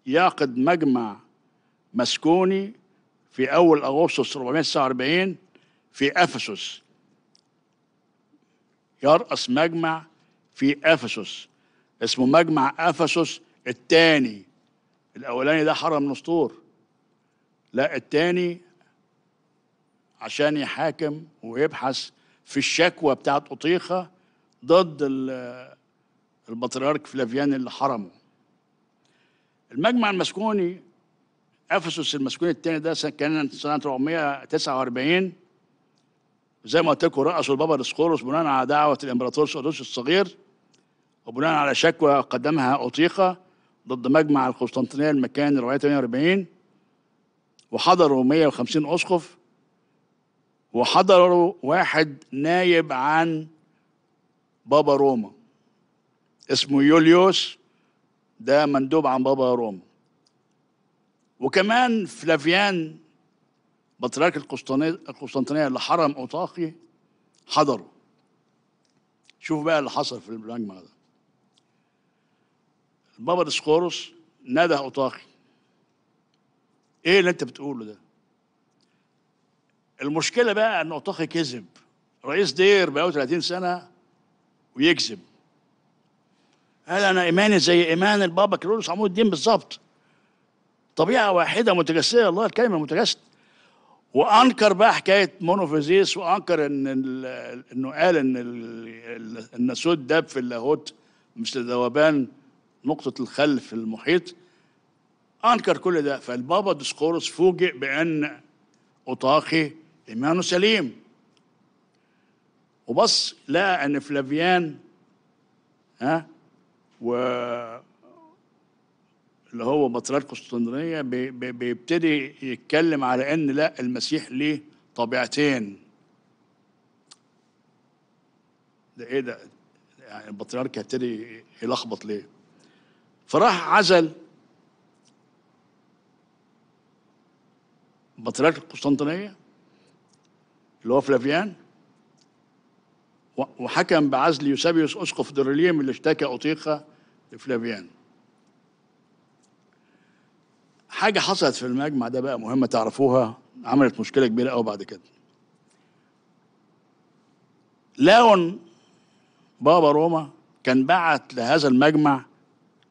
يعقد مجمع مسكوني في اول اغسطس 449 في افسس يرأس مجمع في افسس اسمه مجمع افسس الثاني الاولاني ده حرم نسطور لا الثاني عشان يحاكم ويبحث في الشكوى بتاعت أطيخة ضد البطريرك فلافيان اللي حرمه المجمع المسكوني افسس المسكوني الثاني ده كان سنه 449 زي ما قلت لكم رأسوا البابا ديسقوروس بناء على دعوه الامبراطور سودوس الصغير وبناء على شكوى قدمها أطيخة ضد مجمع القسطنطينيه المكاني 48 وحضروا 150 اسقف وحضروا واحد نايب عن بابا روما اسمه يوليوس ده مندوب عن بابا روما وكمان فلافيان بطريرك القسطنطينية اللي حرم أوطاقي حضروا شوف بقى اللي حصل في المجمع ده البابا ديسكورس نادى أوطاقي ايه اللي انت بتقوله ده المشكله بقى ان اوتاخي كذب رئيس دير بقى 30 سنه ويكذب قال انا ايماني زي ايمان البابا كيرلس عمود الدين بالظبط طبيعه واحده متجسده الله الكلمه متجسده وانكر بقى حكايه مونوفيزيس وانكر ان انه قال ان الناسوت داب في اللاهوت مثل ذوبان نقطه الخل في المحيط انكر كل ده فالبابا ديسكورس فوجئ بان اوطاخي إيمانه سليم وبص لقى أن فلافيان ها و اللي هو بطريرك قسطنطينية بيبتدي يتكلم على أن لا المسيح ليه طبيعتين ده إيه ده يعني البطريرك هيبتدي يلخبط ليه فراح عزل بطريرك القسطنطينية اللي هو فلافيان وحكم بعزل يوسابيوس اسقف درليم اللي اشتكى اطيقه لفلافيان حاجه حصلت في المجمع ده بقى مهمه تعرفوها عملت مشكله كبيره قوي بعد كده لاون بابا روما كان بعت لهذا المجمع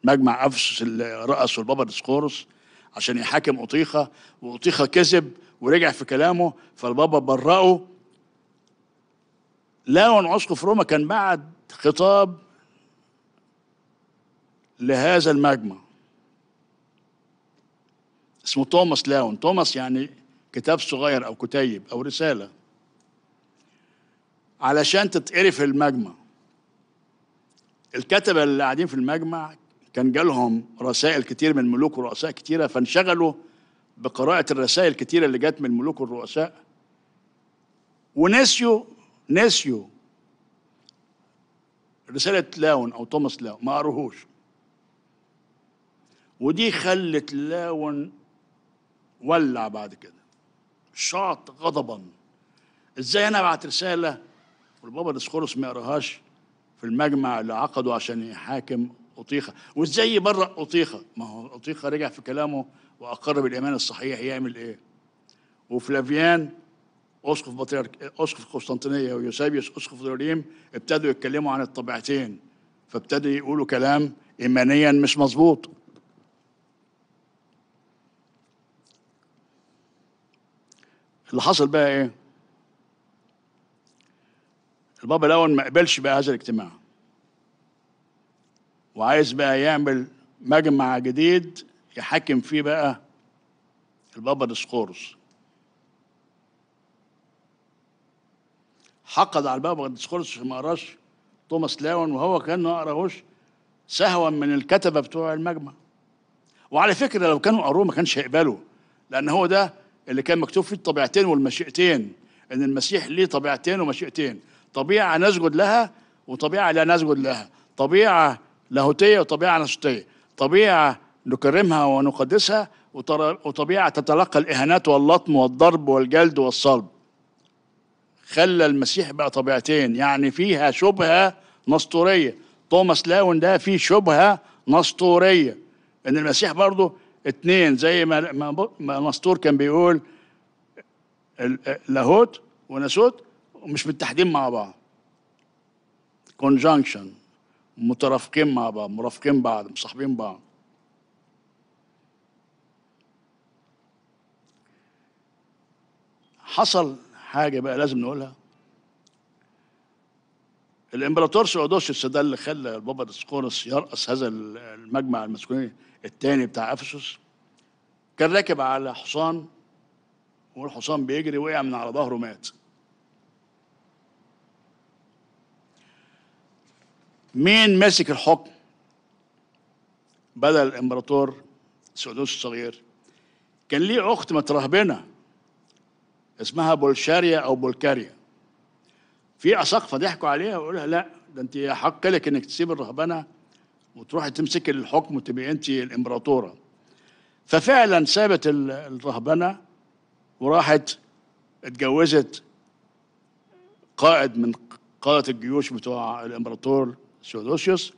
مجمع افسس اللي رأسه البابا ديسكورس عشان يحاكم أطيخة وأطيخة كذب ورجع في كلامه فالبابا برأه لاون في روما كان بعد خطاب لهذا المجمع اسمه توماس لاون توماس يعني كتاب صغير أو كتيب أو رسالة علشان تتقري في المجمع الكتبة اللي قاعدين في المجمع كان جالهم رسائل كتير من ملوك ورؤساء كتيرة فانشغلوا بقراءة الرسائل الكتيرة اللي جت من الملوك والرؤساء ونسيوا نسيوا رسالة لاون أو توماس لاون ما قروهوش ودي خلت لاون ولع بعد كده شاط غضبا ازاي انا ابعت رساله والبابا ديسكورس ما يقراهاش في المجمع اللي عقده عشان يحاكم أطيخة وإزاي يبرأ أطيخة ما هو أطيخة رجع في كلامه واقر بالايمان الصحيح يعمل ايه وفلافيان اسقف بطريرك اسقف قسطنطينيه ويوسابيوس اسقف دوريم ابتدوا يتكلموا عن الطبيعتين فابتدوا يقولوا كلام ايمانيا مش مظبوط اللي حصل بقى ايه البابا الاول ما قبلش بقى هذا الاجتماع وعايز بقى يعمل مجمع جديد يحاكم فيه بقى البابا ديسقورس حقد على البابا ديسقورس ما قراش توماس لاون وهو كان ما قراهوش سهوا من الكتبه بتوع المجمع وعلى فكره لو كانوا قروه ما كانش هيقبلوا لان هو ده اللي كان مكتوب فيه الطبيعتين والمشيئتين ان المسيح ليه طبيعتين ومشيئتين طبيعه نسجد لها وطبيعه لا نسجد لها طبيعه لاهوتيه وطبيعه نشطيه طبيعه نكرمها ونقدسها وطبيعة تتلقى الإهانات واللطم والضرب والجلد والصلب خلى المسيح بقى طبيعتين يعني فيها شبهة نسطورية توماس لاون ده فيه شبهة نسطورية إن المسيح برضه اتنين زي ما ما نسطور كان بيقول لاهوت وناسوت ومش متحدين مع بعض كونجانكشن مترافقين مع بعض مرافقين بعض مصاحبين بعض حصل حاجة بقى لازم نقولها الامبراطور سيودوسيوس ده اللي خلى البابا ديسقورس يرأس هذا المجمع المسكوني الثاني بتاع افسس كان راكب على حصان والحصان بيجري وقع من على ظهره مات مين ماسك الحكم بدل الامبراطور سيودوس الصغير كان ليه اخت مترهبنه اسمها بولشاريا او بولكاريا في اساقفه ضحكوا عليها وقالوا لها لا ده انت حق لك انك تسيب الرهبنه وتروحي تمسكي الحكم وتبقي انت الامبراطوره ففعلا سابت الرهبنه وراحت اتجوزت قائد من قادة الجيوش بتوع الامبراطور سيودوسيوس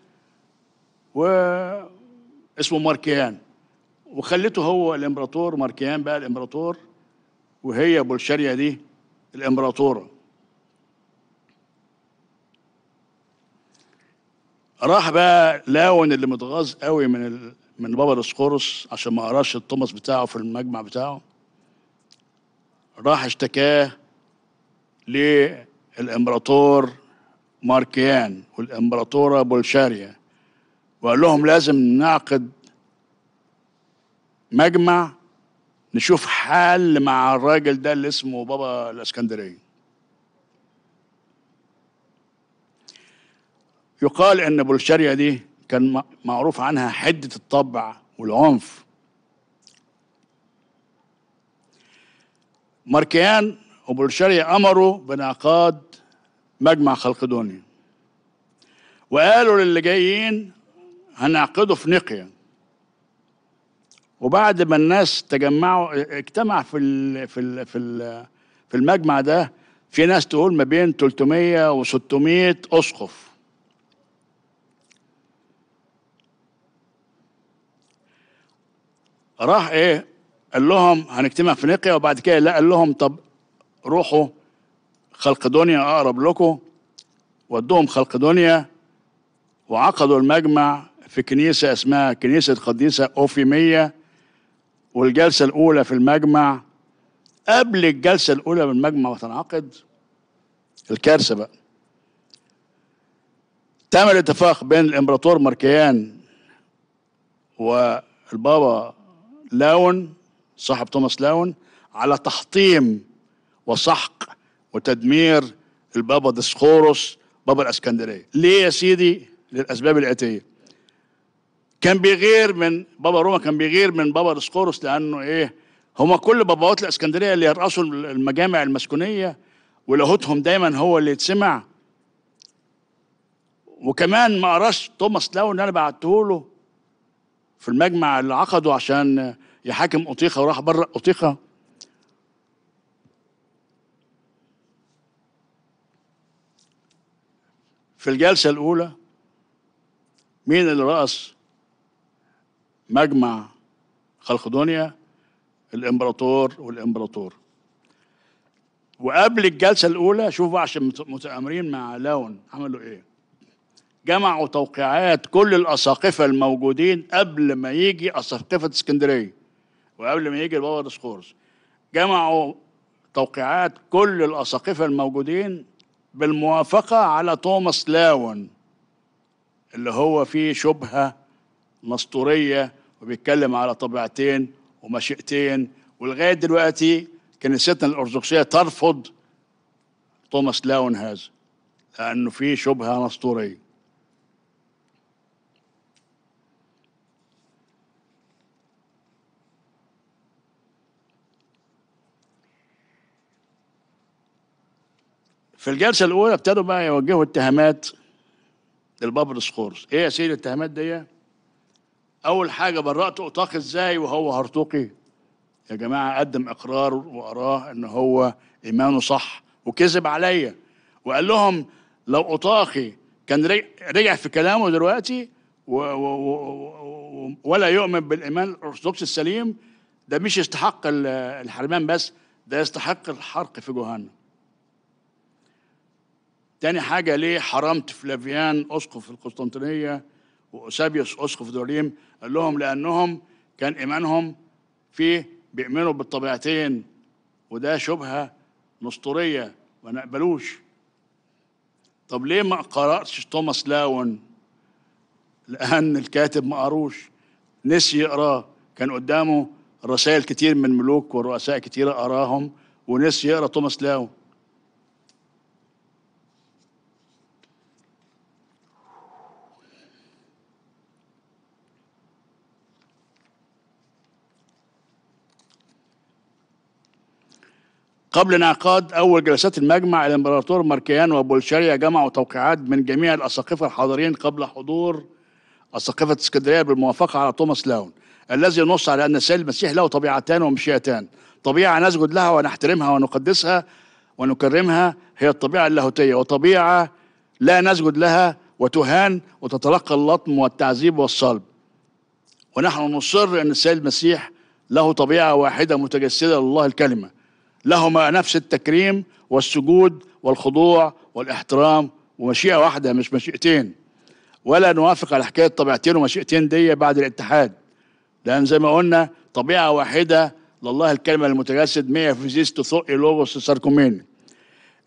و اسمه ماركيان وخلته هو الامبراطور ماركيان بقى الامبراطور وهي بولشاريا دي الإمبراطورة راح بقى لاون اللي متغاظ قوي من ال... من بابا ديسقورس عشان ما قراش التوماس بتاعه في المجمع بتاعه راح اشتكاه للامبراطور ماركيان والامبراطوره بولشاريا وقال لهم لازم نعقد مجمع نشوف حل مع الراجل ده اللي اسمه بابا الاسكندريه يقال ان بولشاريا دي كان معروف عنها حده الطبع والعنف ماركيان وبولشاريا امروا بانعقاد مجمع خلقدوني وقالوا للي جايين هنعقده في نقيه وبعد ما الناس تجمعوا اجتمع في الـ في الـ في الـ في المجمع ده في ناس تقول ما بين 300 و 600 اسقف راح ايه قال لهم هنجتمع في نقيا وبعد كده لا قال لهم طب روحوا خلق دنيا اقرب لكم ودوهم خلق دنيا وعقدوا المجمع في كنيسه اسمها كنيسه قديسه اوفيميه والجلسة الأولى في المجمع قبل الجلسة الأولى من المجمع وتنعقد الكارثة بقى تم الاتفاق بين الإمبراطور ماركيان والبابا لاون صاحب توماس لاون على تحطيم وسحق وتدمير البابا ديسخوروس بابا الاسكندريه ليه يا سيدي للاسباب الاتيه كان بيغير من بابا روما كان بيغير من بابا ديسكوروس لانه ايه هما كل باباوات الاسكندريه اللي يرأسوا المجامع المسكونيه ولاهوتهم دايما هو اللي يتسمع وكمان ما قراش توماس لو ان انا بعته له في المجمع اللي عقده عشان يحاكم أطيخة وراح بره أطيخة في الجلسة الأولى مين اللي رأس مجمع خلق دنيا الامبراطور والامبراطور وقبل الجلسه الاولى شوفوا عشان متامرين مع لون عملوا ايه جمعوا توقيعات كل الاساقفه الموجودين قبل ما يجي اساقفه اسكندريه وقبل ما يجي الباور سكورز جمعوا توقيعات كل الاساقفه الموجودين بالموافقه على توماس لاون اللي هو فيه شبهه مسطوريه وبيتكلم على طبيعتين ومشيئتين ولغايه دلوقتي كنيستنا الارثوذكسيه ترفض توماس لاون هذا لانه في شبهه نسطوريه في الجلسه الاولى ابتدوا بقى يوجهوا اتهامات للبابل سكورس ايه يا سيدي الاتهامات دي اول حاجه برأت أطاق ازاي وهو هرطوقي يا جماعه قدم اقرار واراه ان هو ايمانه صح وكذب عليا وقال لهم لو اوتاقي كان رجع في كلامه دلوقتي و و و ولا يؤمن بالايمان الارثوذكسي السليم ده مش يستحق الحرمان بس ده يستحق الحرق في جهنم تاني حاجة ليه حرمت فلافيان أسقف القسطنطينية وأوسابيوس أسقف دوريم قال لهم لأنهم كان إيمانهم فيه بيؤمنوا بالطبيعتين وده شبهة نسطورية ما نقبلوش طب ليه ما قرأتش توماس لاون لأن الكاتب ما قروش نسي يقراه كان قدامه رسائل كتير من ملوك ورؤساء كتير قراهم ونسي يقرا توماس لاون قبل انعقاد أول جلسات المجمع الإمبراطور ماركيان وبولشاريا جمعوا توقيعات من جميع الأساقفة الحاضرين قبل حضور أساقفة اسكندرية بالموافقة على توماس لاون الذي ينص على أن السيد المسيح له طبيعتان ومشيئتان طبيعة نسجد لها ونحترمها ونقدسها ونكرمها هي الطبيعة اللاهوتية وطبيعة لا نسجد لها وتهان وتتلقى اللطم والتعذيب والصلب ونحن نصر أن السيد المسيح له طبيعة واحدة متجسدة لله الكلمة لهما نفس التكريم والسجود والخضوع والاحترام ومشيئة واحدة مش مشيئتين ولا نوافق على حكاية طبيعتين ومشيئتين دي بعد الاتحاد لأن زي ما قلنا طبيعة واحدة لله الكلمة المتجسد ميافيزيستو ثقي لوغوس ساركومين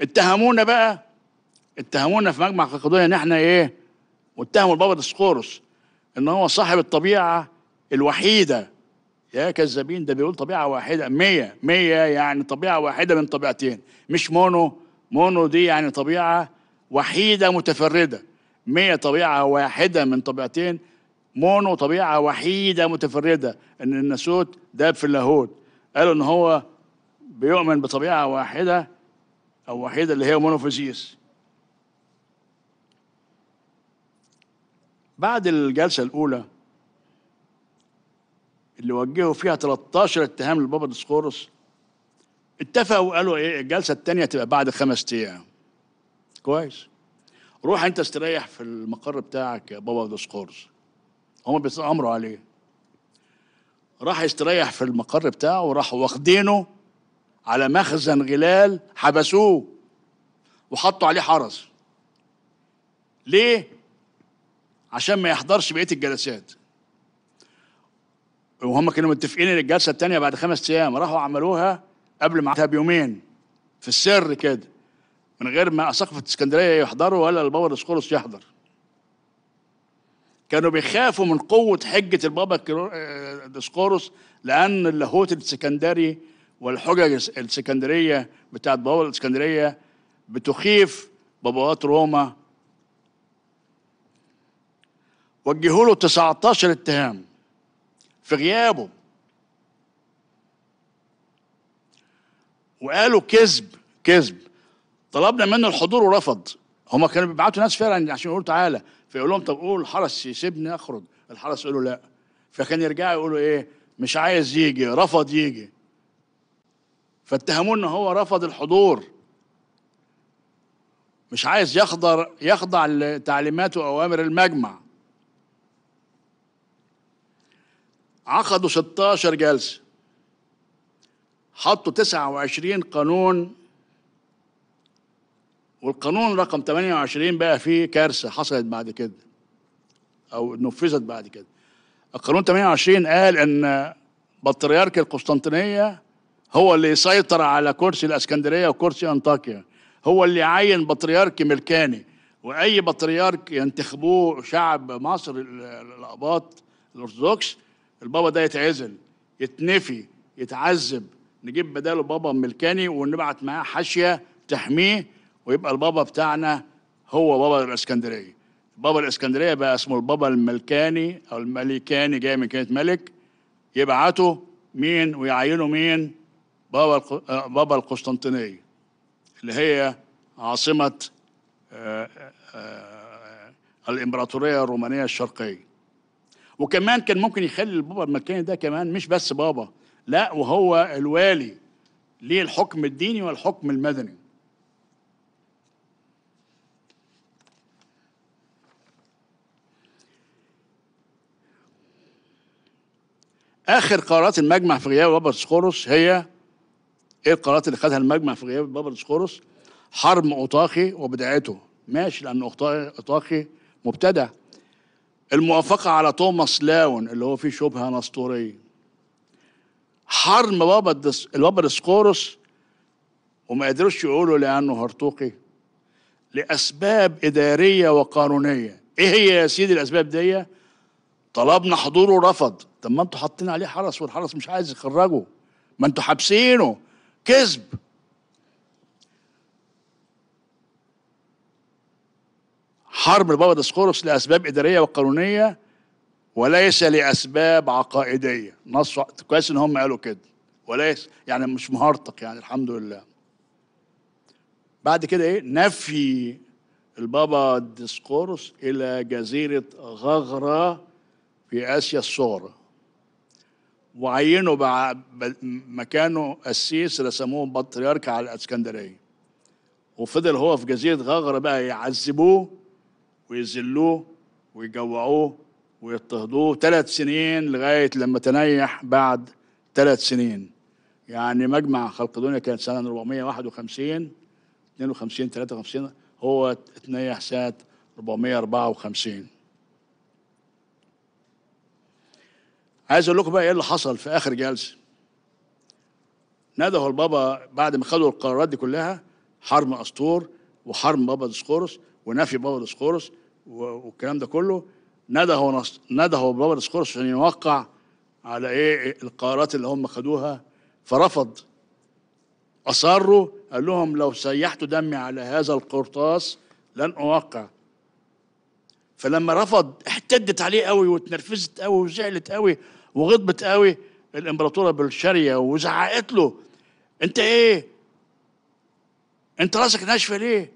اتهمونا بقى اتهمونا في مجمع قضية ان احنا ايه واتهموا البابا ديسقورس ان هو صاحب الطبيعة الوحيدة يا كذابين ده بيقول طبيعة واحدة 100 100 يعني طبيعة واحدة من طبيعتين مش مونو مونو دي يعني طبيعة وحيدة متفردة 100 طبيعة واحدة من طبيعتين مونو طبيعة وحيدة متفردة إن الناسوت ده في اللاهوت قالوا إن هو بيؤمن بطبيعة واحدة أو وحيدة اللي هي مونوفيزيس بعد الجلسة الأولى اللي وجهوا فيها 13 اتهام لبابا ديسقورس اتفقوا وقالوا ايه الجلسه الثانيه تبقى بعد خمس ايام كويس روح انت استريح في المقر بتاعك يا بابا ديسقورس هم بيتامروا عليه راح يستريح في المقر بتاعه وراحوا واخدينه على مخزن غلال حبسوه وحطوا عليه حرس ليه عشان ما يحضرش بقيه الجلسات وهم كانوا متفقين ان الجلسه الثانيه بعد خمس ايام راحوا عملوها قبل ما بيومين في السر كده من غير ما اسقف اسكندريه يحضروا ولا البابا ديسقورس يحضر كانوا بيخافوا من قوة حجة البابا ديسقورس آه، لأن اللاهوت السكندري والحجج الاسكندرية بتاعت بابا الاسكندرية بتخيف بابوات روما وجهوا له 19 اتهام في غيابه وقالوا كذب كذب طلبنا منه الحضور ورفض هما كانوا بيبعتوا ناس فعلا عشان يقولوا تعالى فيقول لهم طب قول الحرس يسيبني اخرج الحرس يقول لا فكان يرجعوا يقولوا ايه مش عايز يجي رفض يجي فاتهموه ان هو رفض الحضور مش عايز يخضر يخضع لتعليمات واوامر المجمع عقدوا 16 جلسة حطوا 29 قانون والقانون رقم 28 بقى فيه كارثة حصلت بعد كده أو نفذت بعد كده القانون 28 قال إن بطريرك القسطنطينية هو اللي يسيطر على كرسي الاسكندريه وكرسي انطاكيا هو اللي يعين بطريرك ملكاني واي بطريرك ينتخبوه شعب مصر الاباط الارثوذكس البابا ده يتعزل يتنفي يتعذب نجيب بداله بابا ملكاني ونبعت معاه حاشيه تحميه ويبقى البابا بتاعنا هو بابا الاسكندريه بابا الاسكندريه بقى اسمه البابا الملكاني او الملكاني جاي من كلمه ملك يبعته مين ويعينه مين بابا آه، بابا القسطنطينيه اللي هي عاصمه آه، آه، الامبراطوريه الرومانيه الشرقيه وكمان كان ممكن يخلي البابا المكان ده كمان مش بس بابا لا وهو الوالي ليه الحكم الديني والحكم المدني اخر قرارات المجمع في غياب بابا سخورس هي ايه القرارات اللي خدها المجمع في غياب بابا سخورس حرم اوطاخي وبدعته ماشي لان اوطاخي مبتدع الموافقة على توماس لاون اللي هو فيه شبهة نسطورية حرم بابا الدس... البابا ديسقورس وما قدروش يقولوا لأنه هرطوقي لأسباب إدارية وقانونية إيه هي يا سيدي الأسباب دي؟ طلبنا حضوره رفض طب ما انتوا حاطين عليه حرس والحرس مش عايز يخرجه ما انتوا حابسينه كذب حرب البابا دسقورس لأسباب إدارية وقانونية وليس لأسباب عقائدية نص كويس إن هم قالوا كده وليس يعني مش مهارتك يعني الحمد لله بعد كده إيه نفي البابا دسقورس إلى جزيرة غغرة في آسيا الصغرى وعينوا مكانه قسيس رسموه بطريرك على الاسكندريه وفضل هو في جزيره غغره بقى يعذبوه ويذلوه ويجوعوه ويضطهدوه ثلاث سنين لغاية لما تنيح بعد ثلاث سنين يعني مجمع خلق الدنيا كان سنة 451 52 53 هو اتنيح سنة 454 عايز اقول لكم بقى ايه اللي حصل في اخر جلسه نده البابا بعد ما خدوا القرارات دي كلها حرم اسطور وحرم بابا دسقورس ونفي بابا دسقورس والكلام ده كله نده هو نده هو بابا ديسقورس عشان يوقع على ايه القرارات اللي هم خدوها فرفض اصروا قال لهم لو سيحت دمي على هذا القرطاس لن اوقع فلما رفض احتدت عليه قوي وتنرفزت قوي وزعلت قوي وغضبت قوي الامبراطوره بلشاريه وزعقت له انت ايه انت راسك ناشفه ليه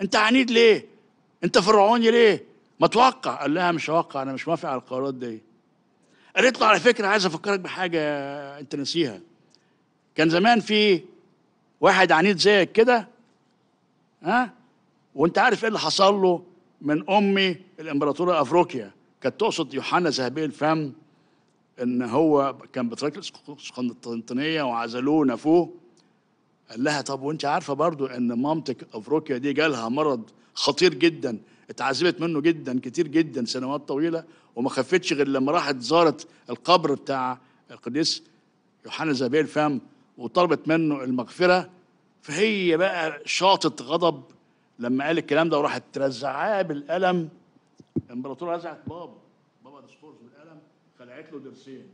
انت عنيد ليه انت فرعوني ليه ما توقع قال لها مش هوقع انا مش موافق على القرارات دي قالت له على فكره عايز افكرك بحاجه انت نسيها كان زمان في واحد عنيد زيك كده ها وانت عارف ايه اللي حصل له من امي الامبراطوره افروكيا كانت تقصد يوحنا ذهبي الفم ان هو كان بترك القسطنطينيه وعزلوه نفوه قال لها طب وانت عارفه برضو ان مامتك افروكيا دي جالها مرض خطير جدا اتعذبت منه جدا كتير جدا سنوات طويله وما خفتش غير لما راحت زارت القبر بتاع القديس يوحنا زابيل فام وطلبت منه المغفره فهي بقى شاطت غضب لما قال الكلام ده وراحت ترزعاه بالقلم الامبراطوره رزعت بابا بابا دستورز بالقلم خلعت له ضرسين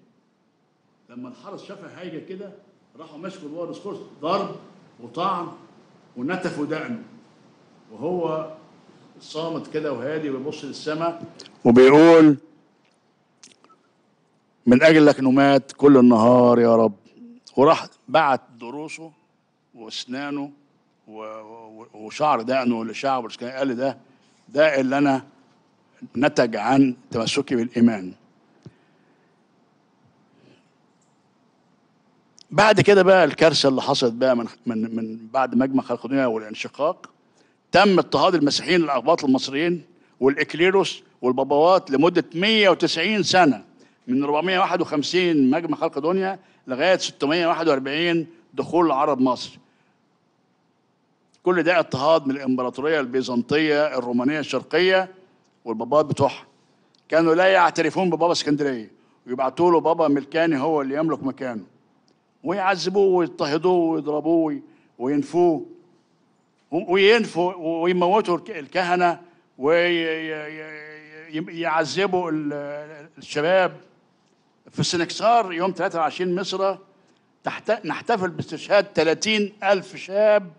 لما الحرس شاف حاجه كده راحوا مسكوا بابا دستورز ضرب وطعن ونتفوا دقنه وهو صامت كده وهادي وبيبص للسماء وبيقول من اجلك نمات كل النهار يا رب وراح بعت دروسه واسنانه وشعر دقنه لشعب قال ده ده اللي انا نتج عن تمسكي بالايمان بعد كده بقى الكارثه اللي حصلت بقى من من من بعد مجمع خلق الدنيا والانشقاق تم اضطهاد المسيحيين الأقباط المصريين والإكليروس والبابوات لمدة 190 سنة من 451 مجمع خلق دنيا لغاية 641 دخول العرب مصر كل ده اضطهاد من الإمبراطورية البيزنطية الرومانية الشرقية والبابات بتوعها كانوا لا يعترفون ببابا اسكندرية ويبعتوا له بابا ملكاني هو اللي يملك مكانه ويعذبوه ويضطهدوه ويضربوه وينفوه وينفوا ويموتوا الكهنه ويعذبوا الشباب في السنكسار يوم 23 مصر نحتفل باستشهاد 30 ألف شاب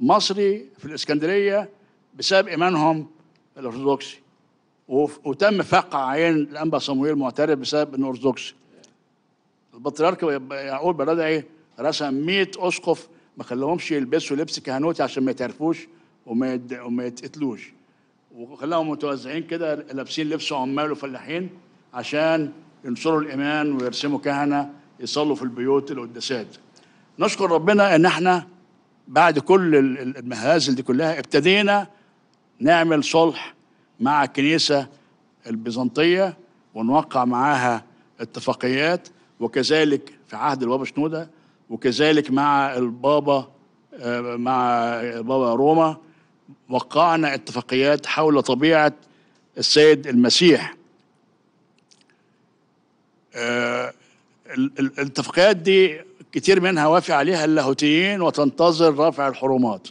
مصري في الإسكندرية بسبب إيمانهم الأرثوذكسي وتم فقع عين الأنبا صمويل معترف بسبب إنه أرثوذكسي البطريرك يعقوب بردعي إيه؟ رسم 100 أسقف ما خلوهمش يلبسوا لبس كهنوتي عشان ما يتعرفوش وما وما يتقتلوش وخلاهم متوزعين كده لابسين لبس عمال وفلاحين عشان ينصروا الايمان ويرسموا كهنه يصلوا في البيوت القداسات نشكر ربنا ان احنا بعد كل المهازل دي كلها ابتدينا نعمل صلح مع الكنيسه البيزنطيه ونوقع معاها اتفاقيات وكذلك في عهد البابا شنوده وكذلك مع البابا آه، مع بابا روما وقعنا اتفاقيات حول طبيعة السيد المسيح آه، الاتفاقيات دي كتير منها وافي عليها اللاهوتيين وتنتظر رفع الحرمات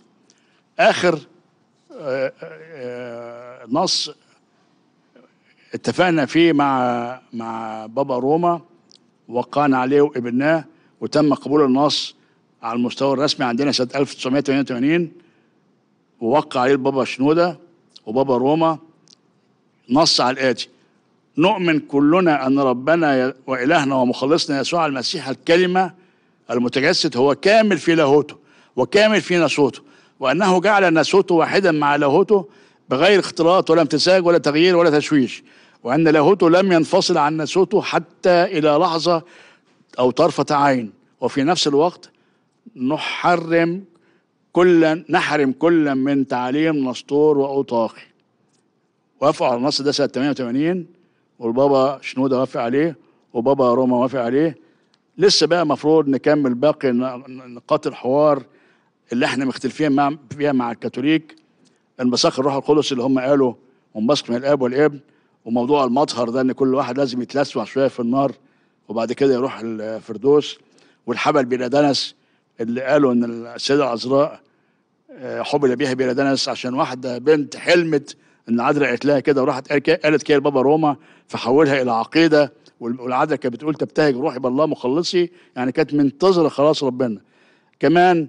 آخر آه، نص اتفقنا فيه مع مع بابا روما وقعنا عليه وقبلناه وتم قبول النص على المستوى الرسمي عندنا سنة 1988 ووقع عليه البابا شنودة وبابا روما نص على الآتي نؤمن كلنا أن ربنا وإلهنا ومخلصنا يسوع المسيح الكلمة المتجسد هو كامل في لاهوته وكامل في ناسوته وأنه جعل ناسوته واحدا مع لاهوته بغير اختلاط ولا امتزاج ولا تغيير ولا تشويش وأن لاهوته لم ينفصل عن ناسوته حتى إلى لحظة أو طرفة عين وفي نفس الوقت نحرم كلا نحرم كلا من تعليم نسطور وأوطاقي وافقوا على النص ده سنة 88 والبابا شنودة وافق عليه وبابا روما وافق عليه لسه بقى مفروض نكمل باقي نقاط الحوار اللي احنا مختلفين مع فيها مع الكاثوليك انبثاق الروح القدس اللي هم قالوا انبثق من الاب والابن وموضوع المطهر ده ان كل واحد لازم يتلسع شويه في النار وبعد كده يروح الفردوس والحبل بلا دنس اللي قالوا ان السيده العذراء آه، حبل بيها دنس عشان واحده بنت حلمت ان عدرا قالت لها كده وراحت قالت كده لبابا روما فحولها الى عقيده والعدرا كانت بتقول تبتهج روحي بالله مخلصي يعني كانت منتظره خلاص ربنا كمان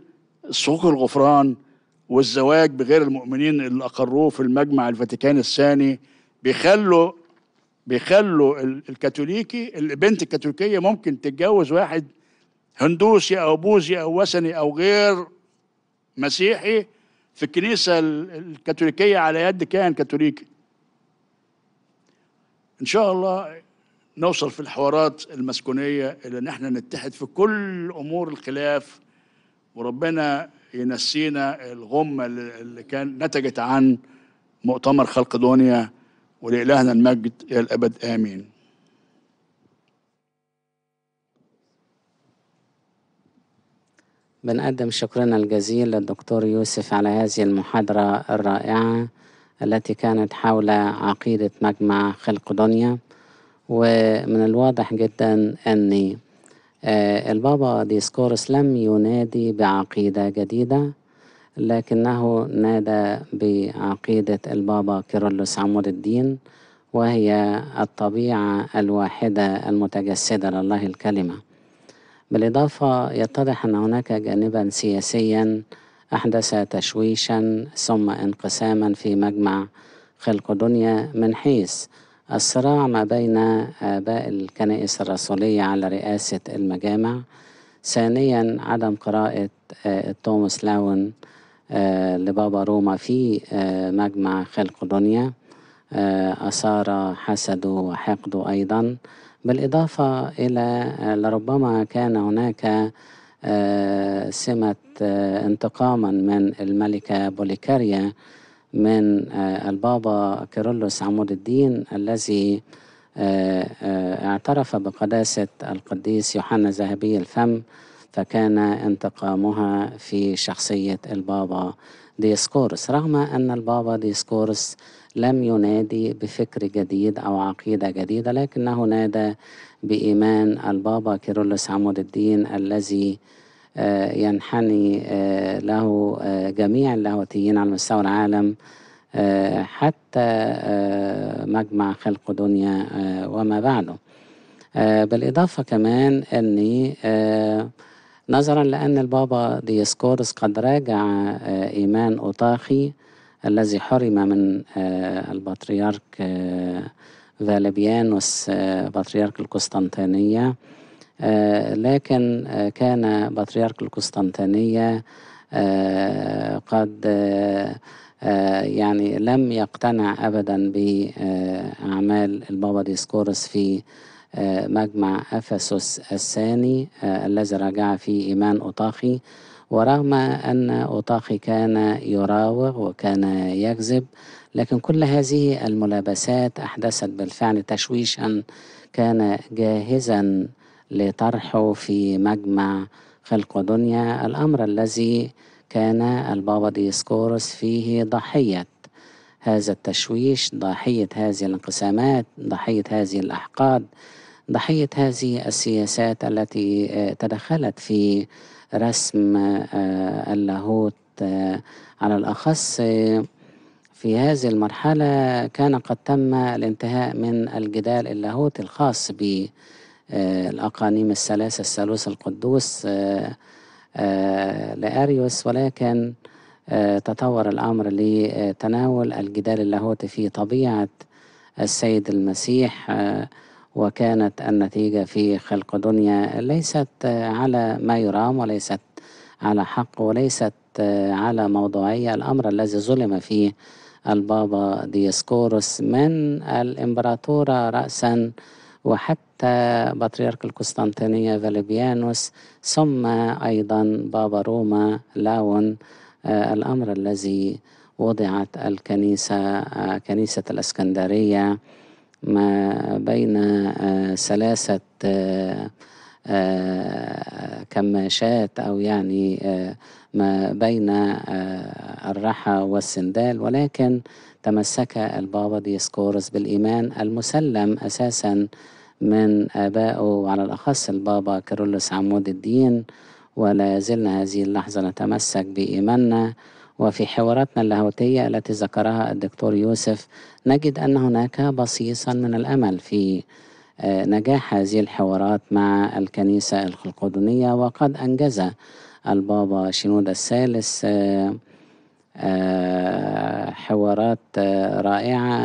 سوق الغفران والزواج بغير المؤمنين اللي اقروه في المجمع الفاتيكان الثاني بيخلوا بيخلوا الكاثوليكي البنت الكاثوليكيه ممكن تتجوز واحد هندوسي او بوذي او وثني او غير مسيحي في الكنيسه الكاثوليكيه على يد كاهن كاثوليكي ان شاء الله نوصل في الحوارات المسكونيه الى ان احنا نتحد في كل امور الخلاف وربنا ينسينا الغمه اللي كان نتجت عن مؤتمر خلق دنيا ولإلهنا المجد إلى الأبد آمين بنقدم شكرنا الجزيل للدكتور يوسف على هذه المحاضرة الرائعة التي كانت حول عقيدة مجمع خلق دنيا ومن الواضح جدا أن آه، البابا ديسكورس لم ينادي بعقيدة جديدة لكنه نادى بعقيدة البابا كيرلس عمود الدين وهي الطبيعة الواحدة المتجسدة لله الكلمة بالإضافة يتضح أن هناك جانبا سياسيا أحدث تشويشا ثم انقساما في مجمع خلق دنيا من حيث الصراع ما بين آباء الكنائس الرسولية على رئاسة المجامع ثانيا عدم قراءة آه، توماس لاون آه، لبابا روما في آه، مجمع خلق دنيا آه، أثار حسده وحقده أيضا بالإضافة إلى لربما كان هناك سمة انتقاما من الملكة بوليكاريا من البابا كيرلس عمود الدين الذي اعترف بقداسة القديس يوحنا ذهبي الفم فكان انتقامها في شخصية البابا ديسكورس رغم أن البابا ديسكورس لم ينادي بفكر جديد أو عقيدة جديدة لكنه نادى بإيمان البابا كيرلس عمود الدين الذي آه، ينحني آه، له آه، جميع اللاهوتيين على مستوى العالم حتى مجمع خلق دنيا وما بعده بالإضافة كمان أني نظرا لأن البابا ديسكورس قد راجع آه، إيمان أوطاخي الذي حرم من آه، البطريرك آه، فالبيانوس بطريرك القسطنطينية لكن كان بطريرك القسطنطينية قد يعني لم يقتنع أبدا بأعمال البابا ديسكورس في آه، مجمع أفسس الثاني آه، الذي رجع فيه إيمان أوطاخي ورغم أن أوطاخي كان يراوغ وكان يكذب لكن كل هذه الملابسات أحدثت بالفعل تشويشا كان جاهزا لطرحه في مجمع خلق دنيا الأمر الذي كان البابا ديسكورس فيه ضحية هذا التشويش ضحية هذه الانقسامات ضحية هذه الأحقاد ضحيه هذه السياسات التي آه، تدخلت في رسم آه، اللاهوت آه، على الاخص في هذه المرحلة كان قد تم الانتهاء من الجدال اللاهوتي الخاص بالأقانيم الثلاثة الثالوث القدوس لأريوس ولكن تطور الأمر لتناول الجدال اللاهوتي في طبيعة السيد المسيح وكانت النتيجة في خلق دنيا ليست على ما يرام وليست على حق وليست على موضوعية الأمر الذي ظلم فيه البابا ديسكوروس من الإمبراطورة رأسا وحتى بطريرك القسطنطينية فاليبيانوس ثم أيضا بابا روما لاون الأمر الذي وضعت الكنيسة كنيسة الإسكندرية ما بين سلاسة آه، آه، آه، كماشات أو يعني ما بين الرحى والسندال ولكن تمسك البابا ديسكورس بالإيمان المسلم أساسا من آبائه وعلى الأخص البابا كيرلس عمود الدين ولا زلنا هذه اللحظة نتمسك بإيماننا وفي حواراتنا اللاهوتية التي ذكرها الدكتور يوسف نجد أن هناك بصيصا من الأمل في آه، نجاح هذه الحوارات مع الكنيسة القدونية وقد أنجز البابا شنود الثالث آه، آه، حوارات رائعة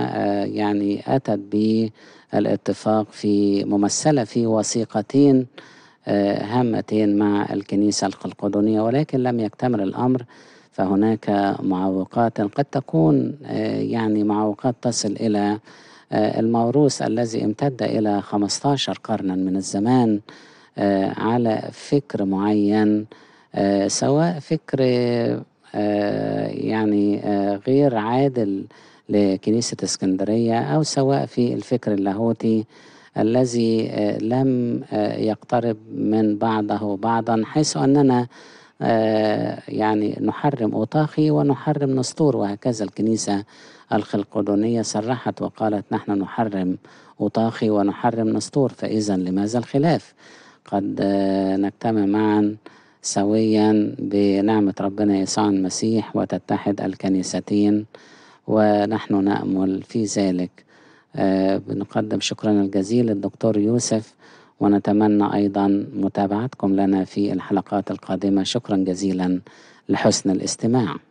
يعني أتت بالاتفاق في ممثلة في وثيقتين هامتين مع الكنيسة القدونية ولكن لم يكتمل الأمر فهناك معوقات قد تكون آه، يعني معوقات تصل إلى آه، الموروث الذي امتد إلى 15 قرنا من الزمان آه، على فكر معين سواء فكر يعني غير عادل لكنيسة اسكندرية أو سواء في الفكر اللاهوتي الذي لم يقترب من بعضه بعضا حيث أننا آه، يعني نحرم أوطاخي ونحرم نسطور وهكذا الكنيسة الخلقدونية صرحت وقالت نحن نحرم أوطاخي ونحرم نسطور فإذا لماذا الخلاف قد آه، نجتمع معا سويا بنعمة ربنا يسوع المسيح وتتحد الكنيستين ونحن نأمل في ذلك آه، بنقدم شكرنا الجزيل للدكتور يوسف ونتمنى أيضا متابعتكم لنا في الحلقات القادمة شكرا جزيلا لحسن الاستماع